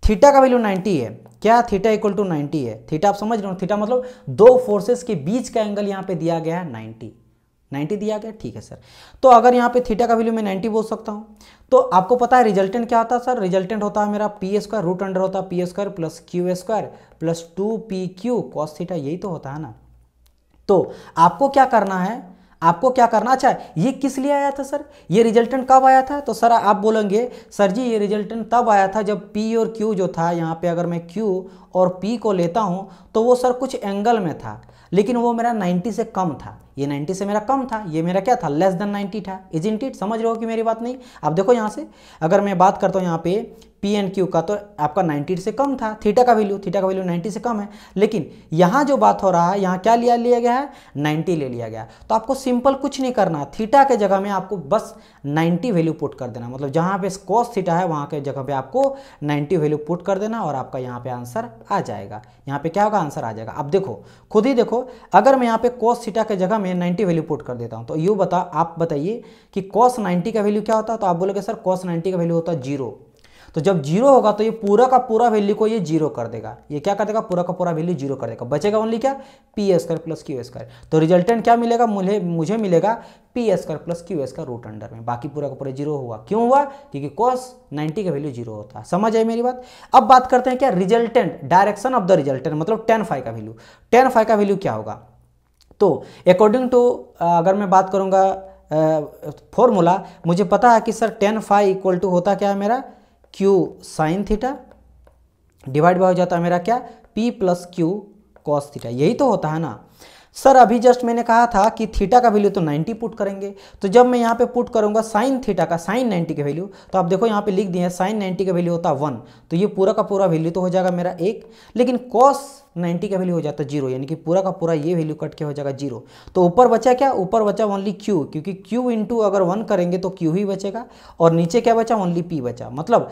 Speaker 1: थीटा का वैल्यू 90 है क्या थीटा इक्वल टू 90 है थीटा आप समझ रहे हो थीटा मतलब दो फोर्सेस के बीच का एंगल यहाँ पे दिया गया है नाइन्टी 90 दिया गया ठीक है सर तो अगर यहाँ पे थीटा का वैल्यू मैं 90 बोल सकता हूँ तो आपको पता है रिजल्टेंट क्या होता है सर रिजल्टेंट होता है मेरा पी स्क्वायर रूट अंडर होता है P square plus Q square plus two P Q cos theta यही तो होता है ना तो आपको क्या करना है आपको क्या करना अच्छा ये किस लिए आया था सर ये रिजल्टेंट कब आया था तो सर आप बोलेंगे सर जी ये रिजल्टेंट तब आया था जब पी और क्यू जो था यहाँ पे अगर मैं क्यू और पी को लेता हूँ तो वो सर कुछ एंगल में था लेकिन वो मेरा 90 से कम था ये 90 से मेरा कम था ये मेरा क्या था लेस देन 90 था इज इंटीट समझ रहे हो कि मेरी बात नहीं अब देखो यहाँ से अगर मैं बात करता हूँ यहाँ पे पी एंड क्यू का तो आपका 90 से कम था थीटा का वैल्यू थीटा का वैल्यू 90 से कम है लेकिन यहाँ जो बात हो रहा है यहाँ क्या लिया लिया गया है 90 ले लिया गया तो आपको सिंपल कुछ नहीं करना थीटा के जगह में आपको बस 90 वैल्यू पुट कर देना मतलब जहाँ पे कॉस थीटा है वहाँ के जगह पे आपको 90 वैल्यू पुट कर देना और आपका यहाँ पर आंसर आ जाएगा यहाँ पर क्या होगा आंसर आ जाएगा अब देखो खुद ही देखो अगर मैं यहाँ पे कॉस थीटा के जगह में नाइन्टी वैल्यू पुट कर देता हूँ तो यू बता आप बताइए कि कॉस नाइन्टी का वैल्यू क्या होता है तो आप बोलोगे सर कॉस नाइन्टी का वैल्यू होता है जीरो तो जब जीरो होगा तो ये पूरा का पूरा वैल्यू को ये जीरो कर देगा ये क्या कर देगा पूरा का पूरा वैल्यू जीरो कर देगा बचेगा ओनली क्या P square plus Q square तो रिजल्टेंट क्या मिलेगा मुझे मुझे मिलेगा P square plus Q square root under में बाकी पूरा का पूरा जीरो हुआ क्यों हुआ क्योंकि कॉस नाइन्टी का वैल्यू जीरो होता है समझ आई मेरी बात अब बात करते हैं क्या resultant direction of the resultant मतलब टेन फाइव का वैल्यू टेन फाइव का वैल्यू क्या होगा तो अकॉर्डिंग टू अगर मैं बात करूंगा फॉर्मूला मुझे पता है कि sir tan five equal to होता क्या है मेरा Q sine theta divide by हो जाता है मेरा क्या P plus Q cos theta यही तो होता है ना सर अभी जस्ट मैंने कहा था कि थीटा का वैल्यू तो 90 पुट करेंगे तो जब मैं यहाँ पे पुट करूँगा साइन थीटा का साइन 90 का वैल्यू तो आप देखो यहाँ पे लिख दिए साइन 90 का वैल्यू होता है वन तो ये पूरा का पूरा वैल्यू तो हो जाएगा मेरा एक लेकिन कॉस 90 का वैल्यू हो जाता है जीरो यानी कि पूरा का पूरा ये वैल्यू कट के हो जाएगा जीरो तो ऊपर बचा क्या ऊपर बचा ओनली क्यू क्योंकि क्यू इंटू अगर वन करेंगे तो क्यू ही बचेगा और नीचे क्या बचा ओनली पी बचा मतलब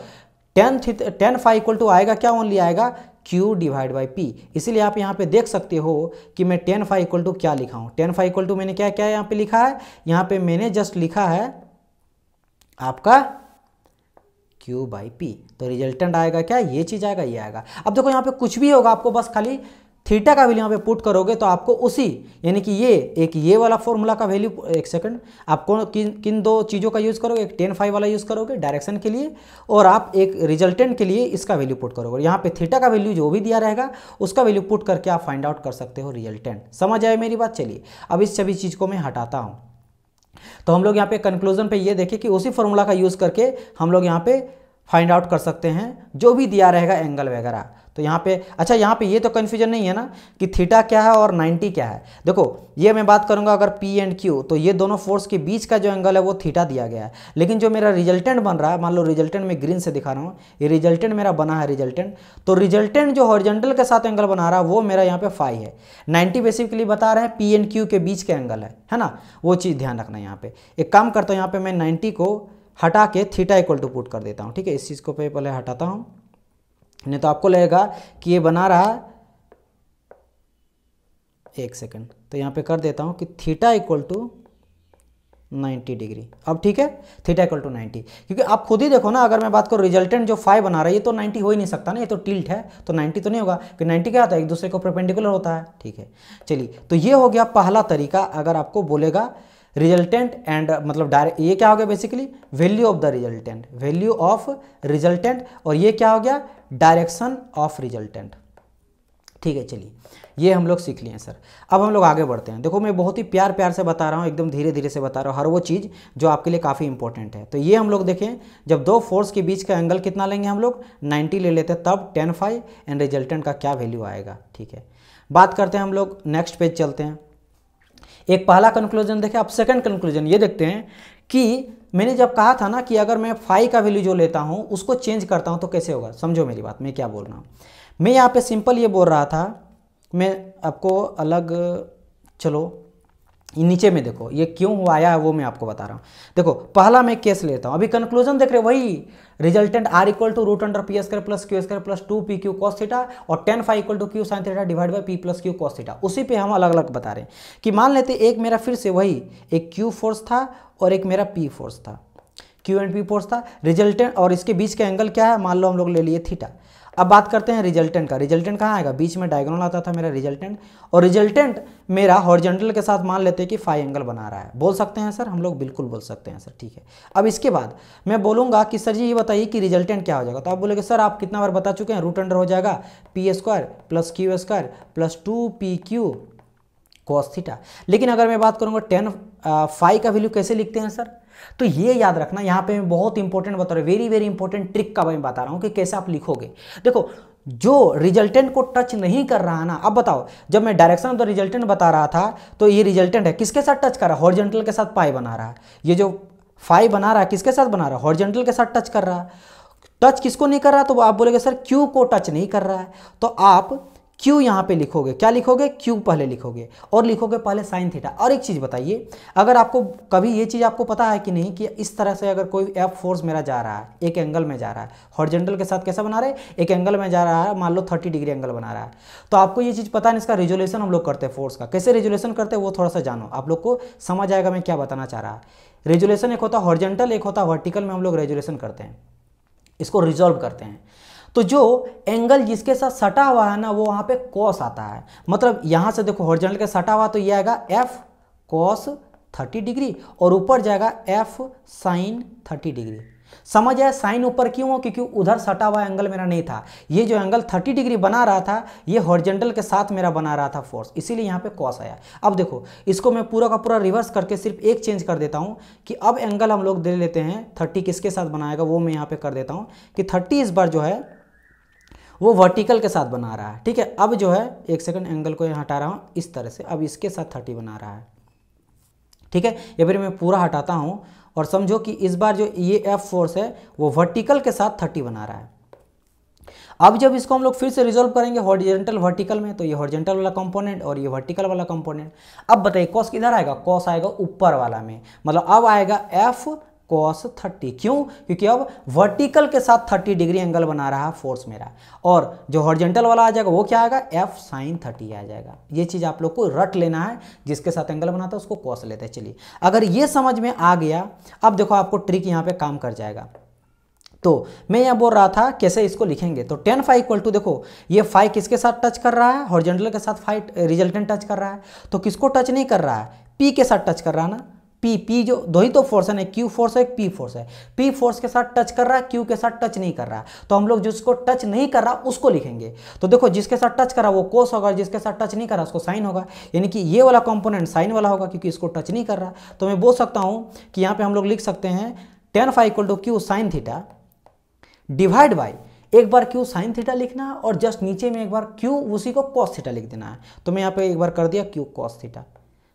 Speaker 1: टेन थी टेन फाइव इक्वल टू आएगा क्या ओनली आएगा क्यू डिवाइड बाई पी इसीलिए आप यहाँ पे देख सकते हो कि मैं टेन फाइव इक्वल टू क्या लिखा हूँ टेन फाइव इक्वल टू मैंने क्या क्या यहाँ पे लिखा है यहाँ पे मैंने जस्ट लिखा है आपका क्यू बाई पी तो रिजल्टेंट आएगा क्या ये चीज़ आएगा ये आएगा अब देखो यहाँ पे कुछ भी होगा आपको बस खाली थीटा का वैल्यू यहाँ पे पुट करोगे तो आपको उसी यानी कि ये एक ये वाला फॉर्मूला का वैल्यू एक सेकंड आप कौन किन किन दो चीज़ों का यूज़ करोगे एक टेन फाइव वाला यूज़ करोगे डायरेक्शन के लिए और आप एक रिजल्टेंट के लिए इसका वैल्यू पुट करोगे यहाँ पे थीटा का वैल्यू जो भी दिया रहेगा उसका वैल्यू पुट करके आप फाइंड आउट कर सकते हो रिजल्टेंट समझ आए मेरी बात चलिए अब इस सभी चीज़ को मैं हटाता हूँ तो हम लोग यहाँ पे कंक्लूजन पर यह देखें कि उसी फॉर्मूला का यूज़ करके हम लोग यहाँ पे फाइंड आउट कर सकते हैं जो भी दिया रहेगा एंगल वगैरह तो यहाँ पे अच्छा यहाँ पे ये तो कन्फ्यूजन नहीं है ना कि थीटा क्या है और 90 क्या है देखो ये मैं बात करूँगा अगर पी एंड क्यू तो ये दोनों फोर्स के बीच का जो एंगल है वो थीटा दिया गया है लेकिन जो मेरा रिजल्टेंट बन रहा है मान लो रिजल्टेंट में ग्रीन से दिखा रहा हूँ ये रिजल्टेंट मेरा बना है रिजल्टेंट तो रिजल्टेंट जो हॉरिजेंटल के साथ एंगल बना रहा है वो मेरा यहाँ पे फाइव है नाइन्टी बेसिकली बता रहे हैं पी एंड क्यू के बीच का एंगल है है ना वो चीज़ ध्यान रखना है यहाँ पे एक काम करता हूँ यहाँ पे मैं नाइन्टी को हटा के थीटा इक्वल टू पुट कर देता हूँ ठीक है इस चीज़ को पहले हटाता हूँ नहीं तो आपको लगेगा कि ये बना रहा एक सेकेंड तो यहाँ पे कर देता हूँ कि थीटा इक्वल टू 90 डिग्री अब ठीक है थीटा इक्वल टू 90 क्योंकि आप खुद ही देखो ना अगर मैं बात करूँ रिजल्टेंट जो फाइव बना रहा है ये तो 90 हो ही नहीं सकता ना ये तो टिल्ट है तो 90 तो नहीं होगा कि 90 क्या होता है एक दूसरे को प्रपेंडिकुलर होता है ठीक है चलिए तो ये हो गया पहला तरीका अगर आपको बोलेगा रिजल्टेंट एंड मतलब डायरेक्ट ये क्या हो गया basically value of the resultant value of resultant और ये क्या हो गया डायरेक्शन ऑफ रिजल्टेंट ठीक है चलिए ये हम लोग सीख लिए हैं सर अब हम लोग आगे बढ़ते हैं देखो मैं बहुत ही प्यार प्यार से बता रहा हूँ एकदम धीरे धीरे से बता रहा हूँ हर वो चीज़ जो आपके लिए काफ़ी इंपॉर्टेंट है तो ये हम लोग देखें जब दो फोर्स के बीच का एंगल कितना लेंगे हम लोग 90 ले लेते हैं तब टेन फाइव एंड रिजल्टेंट का क्या वैल्यू आएगा ठीक है बात करते हैं हम लोग नेक्स्ट पेज चलते हैं एक पहला कंक्लूजन देखें अब सेकेंड कंक्लूजन ये देखते हैं कि मैंने जब कहा था ना कि अगर मैं फाई का वैल्यू जो लेता हूँ उसको चेंज करता हूँ तो कैसे होगा समझो मेरी बात मैं क्या बोल रहा हूँ मैं यहाँ पे सिंपल ये बोल रहा था मैं आपको अलग चलो नीचे में देखो ये क्यों आया है वो मैं आपको बता रहा हूँ देखो पहला मैं केस लेता हूँ अभी कंक्लूजन देख रहे वही resultant R equal to root under P square plus Q square plus two P Q cos theta और tan five equal to Q sine theta divide by P plus Q cos theta उसी पे हम अलग अलग बता रहे हैं कि मान लेते एक मेरा फिर से वही एक क्यू फोर्स था और एक मेरा पी फोर्स था क्यू एंड पी फोर्स था रिजल्टेंट और इसके बीच का एंगल क्या है मान लो हम लोग ले लिए थीटा अब बात करते हैं रिजल्टेंट का रिजल्टेंट कहाँ आएगा बीच में डायगोनल आता था मेरा रिजल्टेंट और रिजल्टेंट मेरा हॉर्जेंटल के साथ मान लेते हैं कि फाइव एंगल बना रहा है बोल सकते हैं सर हम लोग बिल्कुल बोल सकते हैं सर ठीक है अब इसके बाद मैं बोलूँगा कि सर जी ये बताइए कि रिजल्टेंट क्या हो जाएगा तो आप बोलोगे सर आप कितना बार बता चुके हैं रूट अंडर हो जाएगा P square plus Q square plus two P Q cos theta लेकिन अगर मैं बात करूँगा टेन फाइव का वैल्यू कैसे लिखते हैं सर तो ये याद रखना यहाँ पे मैं बहुत इंपॉर्टेंट बता रहा हूँ वेरी वेरी इंपॉर्टेंट ट्रिक का मैं बता रहा हूँ कि कैसे आप लिखोगे देखो जो रिजल्टेंट को टच नहीं कर रहा ना अब बताओ जब मैं डायरेक्शन ऑफ द रिजल्टेंट बता रहा था तो ये रिजल्टेंट है किसके साथ टच कर रहा है हॉर्जेंटल के साथ पाई बना रहा है ये जो फाई बना रहा है किसके साथ बना रहा है हॉर्जेंटल के साथ टच कर रहा है टच किसको नहीं कर रहा तो आप बोलेगे सर क्यू को टच नहीं कर रहा है तो आप क्यू यहाँ पे लिखोगे क्या लिखोगे क्यू पहले लिखोगे और लिखोगे पहले साइन थीटा और एक चीज़ बताइए अगर आपको कभी ये चीज़ आपको पता है कि नहीं कि इस तरह से अगर कोई एफ फोर्स मेरा जा रहा है एक एंगल में जा रहा है हॉर्जेंटल के साथ कैसा बना रहे एक एंगल में जा रहा है मान लो थर्टी डिग्री एंगल बना रहा है तो आपको ये चीज़ पता है इसका रिजोल्यूशन हम लोग करते हैं फोर्स का कैसे रिजोल्यूशन करते हैं वो थोड़ा सा जानो आप लोग को समझ आएगा मैं क्या बताना चाह रहा है रेजुलेशन एक होता है हॉर्जेंटल एक होता है वर्टिकल में हम लोग रेजुलेशन करते हैं इसको रिजॉल्व करते हैं तो जो एंगल जिसके साथ सटा हुआ है ना वो वहाँ पे कॉस आता है मतलब यहाँ से देखो हॉरिजॉन्टल के सटा हुआ तो ये आएगा एफ कॉस थर्टी डिग्री और ऊपर जाएगा एफ साइन थर्टी डिग्री समझ आया साइन ऊपर क्यों हो क्योंकि उधर सटा हुआ एंगल मेरा नहीं था ये जो एंगल 30 डिग्री बना रहा था ये हॉरिजॉन्टल के साथ मेरा बना रहा था फोर्स इसीलिए यहाँ पे कॉस आया अब देखो इसको मैं पूरा का पूरा रिवर्स करके सिर्फ एक चेंज कर देता हूँ कि अब एंगल हम लोग दे लेते हैं थर्टी किसके साथ बनाएगा वो मैं यहाँ पे कर देता हूँ कि थर्टी इस बार जो है वो वर्टिकल के साथ बना रहा है ठीक है अब जो है एक सेकंड एंगल को यहाँ हटा रहा हूँ इस तरह से अब इसके साथ थर्टी बना रहा है ठीक है ये फिर मैं पूरा हटाता हूँ और समझो कि इस बार जो ये एफ फोर्स है वो वर्टिकल के साथ थर्टी बना रहा है अब जब इसको हम लोग फिर से रिजोल्व करेंगे हॉर्जेंटल वर्टिकल में तो ये हॉर्जेंटल वाला कंपोनेंट और ये वर्टिकल वाला कंपोनेंट अब बताइए कॉस किधर आएगा कॉस आएगा ऊपर वाला में मतलब अब आएगा एफ कॉस थर्टी क्यों क्योंकि अब वर्टिकल के साथ थर्टी डिग्री एंगल बना रहा है फोर्स मेरा और जो हॉर्जेंटल वाला आ जाएगा वो क्या आएगा एफ साइन थर्टी आ जाएगा ये चीज़ आप लोग को रट लेना है जिसके साथ एंगल बनाता है उसको कॉस लेते हैं चलिए अगर ये समझ में आ गया अब देखो आपको ट्रिक यहाँ पर काम कर जाएगा तो मैं यहाँ बोल रहा था कैसे इसको लिखेंगे तो टेन फाइव इक्वल टू देखो ये फाइव किसके साथ टच कर रहा है हॉर्जेंटल के साथ फाइव रिजल्टेंट टच कर रहा है तो किसको टच नहीं कर रहा है पी के साथ टच कर रहा है ना पी पी जो दो ही तो फोर्स है ना क्यू फोर्स है पी फोर्स है पी फोर्स के साथ टच कर रहा है क्यू के साथ टच नहीं कर रहा तो हम लोग जिसको टच नहीं कर रहा उसको लिखेंगे तो देखो जिसके साथ टच कर रहा वो कोस होगा जिसके साथ टच नहीं कर रहा उसको साइन होगा यानी कि ये वाला कॉम्पोनेंट साइन वाला होगा क्योंकि इसको टच नहीं कर रहा तो मैं बोल सकता हूँ कि यहाँ पर हम लोग लिख सकते हैं tan five equal to Q sine theta divide by एक बार क्यू साइन थीटा लिखना और जस्ट नीचे में एक बार क्यू उसी को कॉस थीटा लिख देना है तो मैं यहाँ पे एक बार कर दिया क्यू कॉस थीटा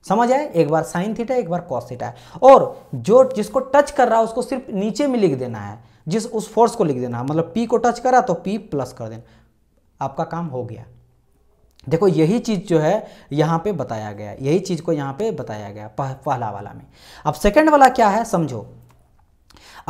Speaker 1: समझ आए एक बार साइन थीटा एक बार कॉस थीटा है और जो जिसको टच कर रहा है उसको सिर्फ नीचे में लिख देना है जिस उस फोर्स को लिख देना है मतलब पी को टच करा तो पी प्लस कर देना आपका काम हो गया देखो यही चीज़ जो है यहाँ पे बताया गया यही चीज़ को यहाँ पे बताया गया पहला वाला में अब सेकंड वाला क्या है समझो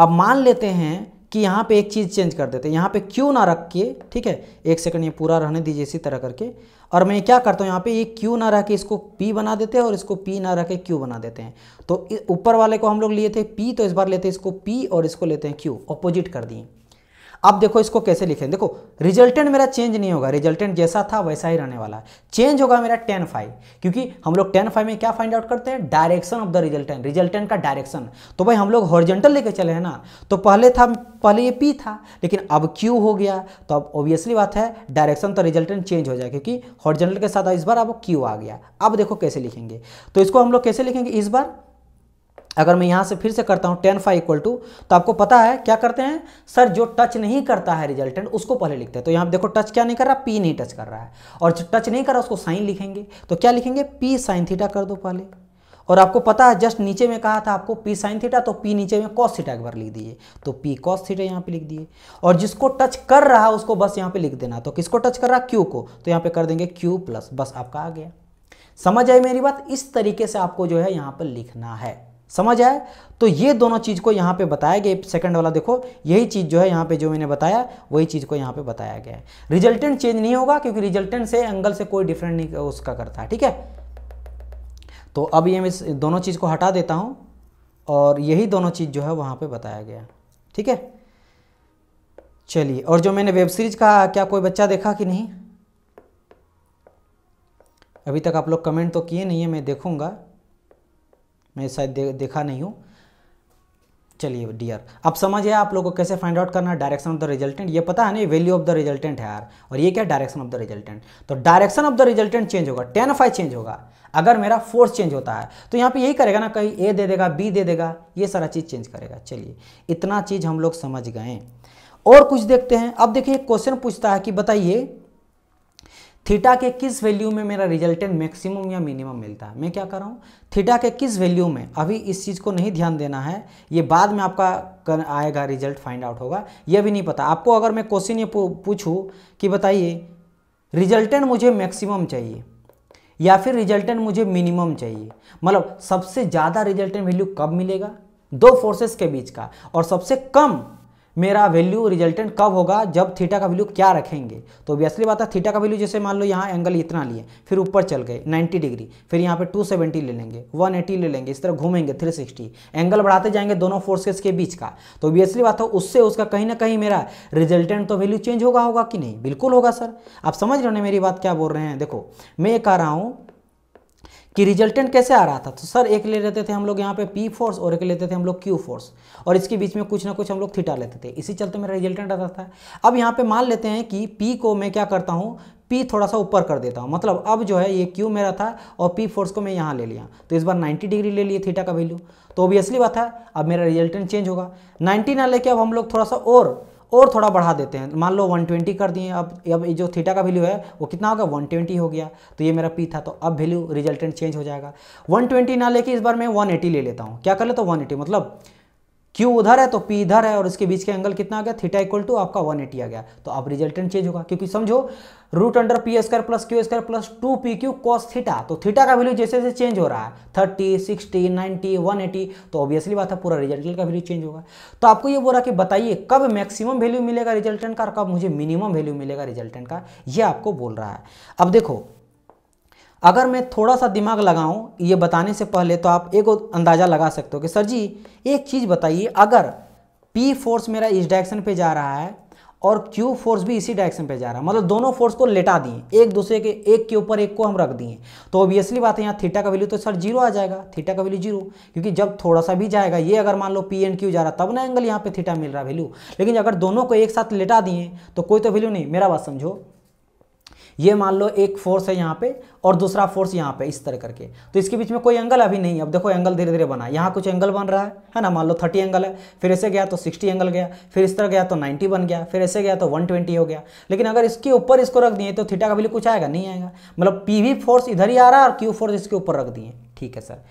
Speaker 1: अब मान लेते हैं कि यहाँ पे एक चीज़ चेंज कर देते हैं यहाँ पे क्यू ना रख के ठीक है एक सेकंड ये पूरा रहने दीजिए इसी तरह करके और मैं क्या करता हूँ यहाँ पे ये क्यू ना रह के इसको पी बना देते हैं और इसको पी ना रह के क्यू बना देते हैं तो ऊपर वाले को हम लोग लिए थे पी तो इस बार लेते हैं इसको पी और इसको लेते हैं क्यू अपोजिट कर दिए अब देखो इसको कैसे लिखें देखो रिजल्टेंट मेरा चेंज नहीं होगा रिजल्टेंट जैसा था वैसा ही रहने वाला है चेंज होगा मेरा टेन फाइव क्योंकि हम लोग टेन फाइव में क्या फाइंड आउट करते हैं direction of the resultant resultant का डायरेक्शन तो भाई हम लोग हॉर्जेंटल लेके चले हैं ना तो पहले था पहले ये पी था लेकिन अब क्यू हो गया तो अब ऑब्वियसली बात है डायरेक्शन तो रिजल्टेंट चेंज हो जाए क्योंकि हॉर्जेंटल के साथ इस बार अब क्यू आ गया अब देखो कैसे लिखेंगे तो इसको हम लोग कैसे लिखेंगे इस बार अगर मैं यहाँ से फिर से करता हूँ टेन फाइव इक्वल टू तो आपको पता है क्या करते हैं सर जो टच नहीं करता है रिजल्टेंट उसको पहले लिखते हैं तो यहाँ देखो टच क्या नहीं कर रहा पी नहीं टच कर रहा है और जो टच नहीं कर रहा उसको साइन लिखेंगे तो क्या लिखेंगे पी साइन थीटा कर दो पहले और आपको पता है जस्ट नीचे में कहा था आपको पी साइन थीटा तो पी नीचे में कॉस थीटा एक बार लिख दीजिए तो पी कॉस थीटा यहाँ पे लिख दिए और जिसको टच कर रहा है उसको बस यहाँ पे लिख देना तो किसको टच कर रहा है क्यू को तो यहाँ पे कर देंगे क्यू प्लस बस आपका आ गया समझ आई मेरी बात इस तरीके से आपको जो है यहाँ पर लिखना है समझ आए तो ये दोनों चीज़ को यहाँ पे बताया गया सेकंड वाला देखो यही चीज़ जो है यहाँ पे जो मैंने बताया वही चीज़ को यहाँ पे बताया गया है रिजल्टेंट चेंज नहीं होगा क्योंकि रिजल्टेंट से एंगल से कोई डिफरेंट नहीं उसका करता है ठीक है तो अब ये मैं दोनों चीज़ को हटा देता हूँ और यही दोनों चीज़ जो है वहाँ पर बताया गया ठीक है चलिए और जो मैंने वेब सीरीज का क्या कोई बच्चा देखा कि नहीं अभी तक आप लोग कमेंट तो किए नहीं है मैं देखूँगा मैं शायद दे, देखा नहीं हूँ चलिए डियर अब समझ है आप लोगों को कैसे फाइंड आउट करना है डायरेक्शन ऑफ द रिजल्टेंट ये पता है ना वैल्यू ऑफ द रिजल्टेंट है यार और ये क्या डायरेक्शन ऑफ द रिजल्टेंट तो direction of the resultant change होगा टेन फाइव चेंज होगा अगर मेरा फोर्स चेंज होता है तो यहाँ पे यही करेगा ना कहीं ए दे देगा बी दे देगा ये सारा चीज़ चेंज करेगा चलिए इतना चीज़ हम लोग समझ गए और कुछ देखते हैं अब देखिए क्वेश्चन पूछता है कि बताइए थीटा के किस वैल्यू में मेरा रिजल्टेंट मैक्सिमम या मिनिमम मिलता है मैं क्या कर रहा हूँ थीटा के किस वैल्यू में अभी इस चीज़ को नहीं ध्यान देना है ये बाद में आपका कर आएगा रिजल्ट फाइंड आउट होगा ये भी नहीं पता आपको अगर मैं क्वेश्चन ये पूछूँ कि बताइए रिजल्टेंट मुझे मैक्सिमम चाहिए या फिर रिजल्टेंट मुझे मिनिमम चाहिए मतलब सबसे ज़्यादा रिजल्टेंट वैल्यू कब मिलेगा दो फोर्सेस के बीच का और सबसे कम मेरा वैल्यू रिजल्टेंट कब होगा जब थीटा का वैल्यू क्या रखेंगे तो ऑब्वियसली बात है थीटा का वैल्यू जैसे मान लो यहाँ एंगल इतना लिए फिर ऊपर चल गए 90 डिग्री फिर यहाँ पे 270 ले लेंगे 180 ले लेंगे इस तरह घूमेंगे 360 एंगल बढ़ाते जाएंगे दोनों फोर्सेस के बीच का तो ऑब्वियसली बात है उससे उसका कहीं ना कहीं मेरा रिजल्टेंट तो वैल्यू चेंज होगा होगा कि नहीं बिल्कुल होगा सर आप समझ रहे हैं मेरी बात क्या बोल रहे हैं देखो मैं कह रहा हूँ कि रिजल्टेंट कैसे आ रहा था तो सर एक ले लेते थे हम लोग यहाँ पे पी फोर्स और एक लेते थे हम लोग क्यू फोर्स और इसके बीच में कुछ ना कुछ हम लोग थीटा लेते थे इसी चलते मेरा रिजल्टेंट आता था अब यहाँ पे मान लेते हैं कि पी को मैं क्या करता हूँ पी थोड़ा सा ऊपर कर देता हूँ मतलब अब जो है ये क्यू मेरा था और पी फोर्स को मैं यहाँ ले लिया तो इस बार नाइन्टी डिग्री ले लिए थीटा का वैल्यू तो ऑब्वियसली बात है अब मेरा रिजल्टेंट चेंज होगा नाइन्टी ना लेके अब हम लोग थोड़ा सा और और थोड़ा बढ़ा देते हैं मान लो 120 कर दिए अब अब जो थीटा का वैल्यू है वो कितना होगा 120 हो गया तो ये मेरा पी था तो अब वैल्यू रिजल्टेंट चेंज हो जाएगा 120 ना लेके इस बार मैं 180 ले लेता हूँ क्या कर लेता तो 180 मतलब क्यू उधर है तो पी इधर है और इसके बीच के एंगल कितना आ गया थीटा इक्वल टू आपका 180 आ गया तो अब रिजल्टेंट चेंज होगा क्योंकि समझो root under P square plus Q square plus two P Q cos theta तो थीटा का वैल्यू जैसे जैसे चेंज हो रहा है thirty sixty ninety one eighty तो ऑब्वियसली बात है पूरा रिजल्टेंट का वैल्यू चेंज होगा तो आपको ये बोला कि बताइए कब मैक्सिमम वैल्यू मिलेगा रिजल्टेंट का और कब मुझे मिनिमम वैल्यू मिलेगा रिजल्टेंट का यह आपको बोल रहा है अब देखो अगर मैं थोड़ा सा दिमाग लगाऊं ये बताने से पहले तो आप एक अंदाज़ा लगा सकते हो कि सर जी एक चीज़ बताइए अगर पी फोर्स मेरा इस डायरेक्शन पे जा रहा है और क्यू फोर्स भी इसी डायरेक्शन पे जा रहा है मतलब दोनों फोर्स को लेटा दिए एक दूसरे के एक के ऊपर एक को हम रख दिए तो ऑब्वियसली बात है यहाँ थीटा का वैल्यू तो सर जीरो आ जाएगा थीटा का वैल्यू जीरो क्योंकि जब थोड़ा सा भी जाएगा ये अगर मान लो पी एंड क्यू जा रहा तब ना एंगल यहाँ पे थीटा मिल रहा वैल्यू लेकिन अगर दोनों को एक साथ लेटा दिए तो कोई तो वैल्यू नहीं मेरा बात समझो ये मान लो एक फोर्स है यहाँ पे और दूसरा फोर्स यहाँ पे इस तरह करके तो इसके बीच में कोई एंगल अभी नहीं अब देखो एंगल धीरे धीरे बना यहाँ कुछ एंगल बन रहा है है ना मान लो थर्टी एंगल है फिर ऐसे गया तो सिक्सटी एंगल गया फिर इस तरह गया तो नाइन्टी बन गया फिर ऐसे गया तो वन ट्वेंटी हो गया लेकिन अगर इसके ऊपर इसको रख दिए तो थीटा का वैल्यू कुछ आएगा नहीं आएगा मतलब पी वी फोर्स इधर ही आ रहा है और क्यू फोर्स इसके ऊपर रख दिए ठीक है सर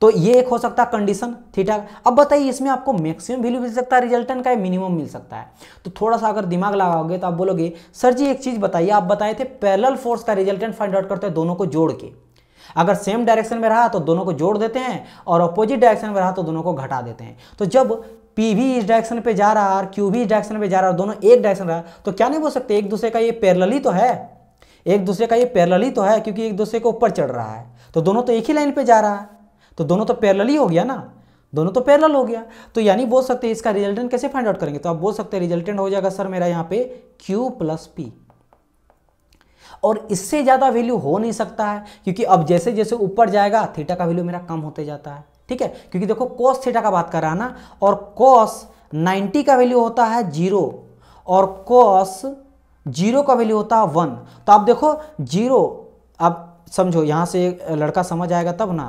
Speaker 1: तो ये एक हो सकता है कंडीशन थीटा अब बताइए इसमें आपको मैक्सिमम वैल्यू मिल सकता है रिजल्टन का मिनिमम मिल सकता है तो थोड़ा सा अगर दिमाग लगाओगे तो आप बोलोगे सर जी एक चीज़ बताइए आप बताए थे पैरल फोर्स का रिजल्टन फाइंड आउट करते हैं दोनों को जोड़ के अगर सेम डायरेक्शन में रहा तो दोनों को जोड़ देते हैं और अपोजिट डायरेक्शन में रहा तो दोनों को घटा देते हैं तो जब पी भी इस डायरेक्शन पे जा रहा है और क्यू भी इस डायरेक्शन पे जा रहा है दोनों एक डायरेक्शन रहा तो क्या नहीं बोल सकते एक दूसरे का ये पैरल तो है एक दूसरे का ये पैरल तो है क्योंकि एक दूसरे के ऊपर चढ़ रहा है तो दोनों तो एक ही लाइन पे जा रहा है तो दोनों तो पैरल ही हो गया ना दोनों तो पैरल हो गया तो यानी बोल सकते हैं इसका रिजल्टेंट कैसे फाइंड आउट करेंगे तो आप बोल सकते हैं रिजल्टेंट हो जाएगा सर मेरा यहाँ पे Q प्लस पी और इससे ज़्यादा वैल्यू हो नहीं सकता है क्योंकि अब जैसे जैसे ऊपर जाएगा थीटा का वैल्यू मेरा कम होते जाता है ठीक है क्योंकि देखो कॉस थीटा का बात कर रहा है ना और कॉस नाइन्टी का वैल्यू होता है जीरो और कॉस जीरो का वैल्यू होता है वन तो आप देखो जीरो आप समझो यहाँ से लड़का समझ आएगा तब ना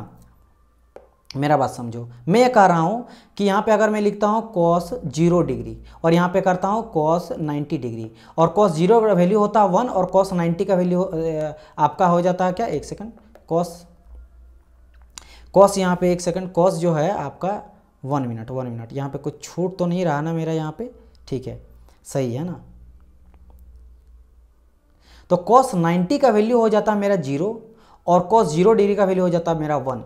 Speaker 1: मेरा बात समझो मैं ये कह रहा हूँ कि यहाँ पे अगर मैं लिखता हूँ कॉस जीरो डिग्री और यहाँ पे करता हूँ कॉस नाइन्टी डिग्री और कॉस जीरो का वैल्यू होता है वन और कॉस नाइन्टी का वैल्यू आपका हो जाता है क्या एक सेकंड कॉस कॉस यहाँ पे एक सेकंड कॉस जो है आपका वन मिनट वन मिनट यहाँ पे कुछ छूट तो नहीं रहा ना मेरा यहाँ पे ठीक है सही है ना तो कॉस नाइन्टी का वैल्यू हो जाता मेरा जीरो और कॉस जीरो डिग्री का वैल्यू हो जाता मेरा वन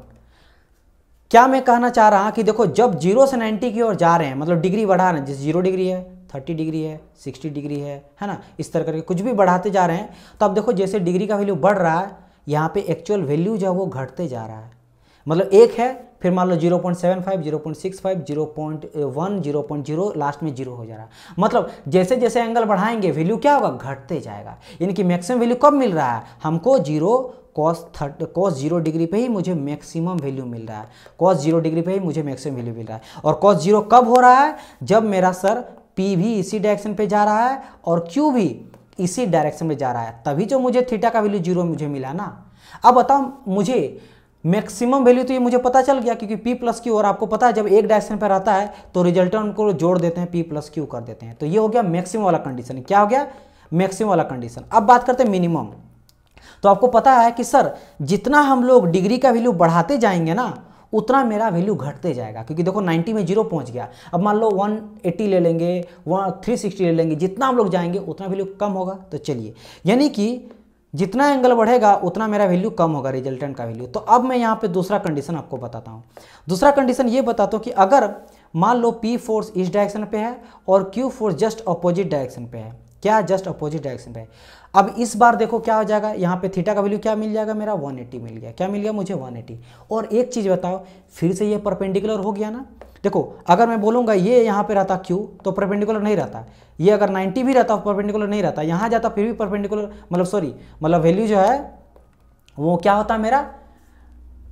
Speaker 1: क्या मैं कहना चाह रहा हूँ कि देखो जब जीरो से नाइन्टी की ओर जा रहे हैं मतलब डिग्री बढ़ा रहे हैं जैसे जीरो डिग्री है थर्टी डिग्री है सिक्सटी डिग्री है है ना इस तरह करके कुछ भी बढ़ाते जा रहे हैं तो अब देखो जैसे डिग्री का वैल्यू बढ़ रहा है यहाँ पे एक्चुअल वैल्यू जो है वो घटते जा रहा है मतलब एक है फिर मान लो 0.75, 0.65, 0.1, 0.0 लास्ट में जीरो हो जा रहा है मतलब जैसे जैसे एंगल बढ़ाएंगे वैल्यू क्या होगा घटते जाएगा यानी कि मैक्सिमम वैल्यू कब मिल रहा है हमको zero cos thirty cos zero degree पे ही मुझे मैक्सिमम वैल्यू मिल रहा है कॉस जीरो डिग्री पे ही मुझे मैक्सिमम वैल्यू मिल रहा है और कॉस जीरो कब हो रहा है जब मेरा सर पी भी इसी डायरेक्शन पे जा रहा है और क्यू भी इसी डायरेक्शन में जा रहा है तभी जो मुझे थीटा का वैल्यू जीरो मुझे मिला ना अब बताओ मुझे मैक्सिमम वैल्यू तो ये मुझे पता चल गया क्योंकि पी प्लस क्यू और आपको पता है जब एक डायरेक्शन पर आता है तो रिजल्ट उनको जोड़ देते हैं पी प्लस क्यू कर देते हैं तो ये हो गया मैक्सिमम वाला कंडीशन क्या हो गया मैक्सिमम वाला कंडीशन अब बात करते हैं मिनिमम तो आपको पता है कि सर जितना हम लोग डिग्री का वैल्यू बढ़ाते जाएंगे ना उतना मेरा वैल्यू घटते जाएगा क्योंकि देखो 90 में जीरो पहुंच गया अब मान लो 180 ले लेंगे वन सिक्सटी ले लेंगे जितना हम लोग जाएंगे उतना वैल्यू कम होगा तो चलिए यानी कि जितना एंगल बढ़ेगा उतना मेरा वैल्यू कम होगा रिजल्टेंट का वैल्यू तो अब मैं यहाँ पे दूसरा कंडीशन आपको बताता हूँ दूसरा कंडीशन ये बताता हूँ कि अगर मान लो पी फोर्स इस डायरेक्शन पे है और Q force just opposite direction पे है क्या जस्ट अपोजिट डायरेक्शन पे है अब इस बार देखो क्या हो जाएगा यहाँ पे थीटा का वैल्यू क्या मिल जाएगा मेरा 180 मिल गया क्या मिल गया मुझे 180 और एक चीज़ बताओ फिर से ये परपेंडिकुलर हो गया ना देखो अगर मैं बोलूँगा ये यहाँ पे रहता क्यू तो परपेंडिकुलर नहीं रहता ये अगर 90 भी रहता परपेंडिकुलर नहीं रहता यहाँ जाता फिर भी परपेंडिकुलर मतलब सॉरी मतलब वैल्यू जो है वो क्या होता मेरा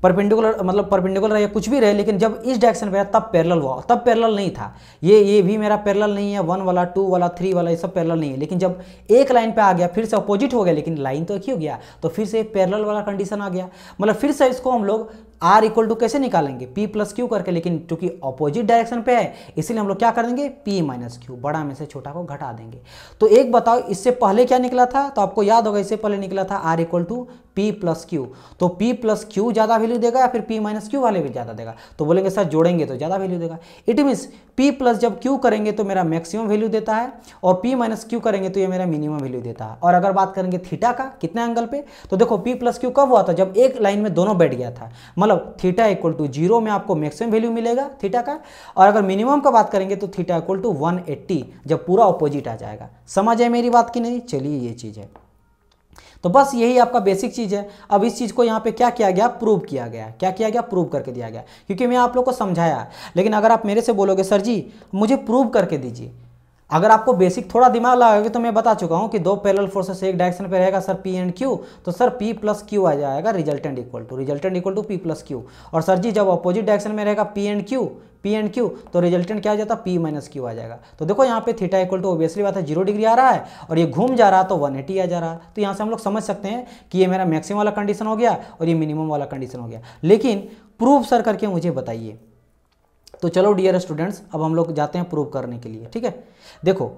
Speaker 1: परपेंडिकुलर मतलब परपेंडिकुलर या कुछ भी रहे लेकिन जब इस डायरेक्शन पे तब पैरल हुआ तब पैरल नहीं था ये ये भी मेरा पैरल नहीं है वन वाला टू वाला थ्री वाला ये सब पैरल नहीं है लेकिन जब एक लाइन पे आ गया फिर से अपोजिट हो गया लेकिन लाइन तो एक ही हो गया तो फिर से पैरल वाला कंडीशन आ गया मतलब फिर से इसको हम लोग आर इक्वल टू कैसे निकालेंगे पी प्लस क्यू करके लेकिन चूंकि अपोजिट डायरेक्शन पे है इसलिए हम लोग क्या कर देंगे पी माइनस क्यू बड़ा में से छोटा को घटा देंगे तो एक बताओ इससे पहले क्या निकला था तो आपको याद होगा इससे पहले निकला था R equal to P plus Q तो पी प्लस क्यू ज़्यादा वैल्यू देगा या फिर पी माइनस क्यू वाले भी ज़्यादा देगा तो बोलेंगे सर जोड़ेंगे तो ज़्यादा वैल्यू देगा इट मीन्स पी प्लस जब क्यू करेंगे तो मेरा मैक्सिमम वैल्यू देता है और पी माइनस क्यू करेंगे तो ये मेरा मिनिमम वैल्यू देता है और अगर बात करेंगे थीटा का कितने एंगल पे तो देखो पी प्लस क्यू कब हुआ था जब एक लाइन में दोनों बैठ गया था मतलब मतलब थीटा इक्वल टू जीरो में आपको मैक्सिमम वैल्यू मिलेगा थीटा का और अगर मिनिमम का बात करेंगे तो थीटा इक्वल टू वन जब पूरा ऑपोजिट आ जाएगा समझ है मेरी बात की नहीं चलिए ये चीज़ है तो बस यही आपका बेसिक चीज़ है अब इस चीज़ को यहाँ पे क्या किया गया प्रूव किया गया क्या किया गया प्रूव करके दिया गया क्योंकि मैं आप लोग को समझाया लेकिन अगर आप मेरे से बोलोगे सर जी मुझे प्रूव करके दीजिए अगर आपको बेसिक थोड़ा दिमाग लगाएंगे तो मैं बता चुका हूँ कि दो पैरल फोर्सेस एक डायरेक्शन पे रहेगा सर पी एंड क्यू तो सर पी प्लस क्यू आ जाएगा resultant equal to resultant equal to P plus Q और सर जी जब अपोजिट डायरेक्शन में रहेगा P and Q P and Q तो रिजल्टेंट क्या आ जाता है पी माइनस क्यू आ जाएगा तो देखो यहाँ पे थीटा इक्वल टू ओबियसली बात है जीरो डिग्री आ रहा है और ये घूम जा रहा है तो वन एटी आ जा रहा है तो यहाँ से हम लोग समझ सकते हैं कि ये मेरा मैक्सिमम वाला कंडीशन हो गया और ये मिनिमम वाला कंडीशन हो गया लेकिन प्रूफ सर करके मुझे बताइए तो चलो डियर स्टूडेंट्स अब हम लोग जाते हैं प्रूव करने के लिए ठीक है देखो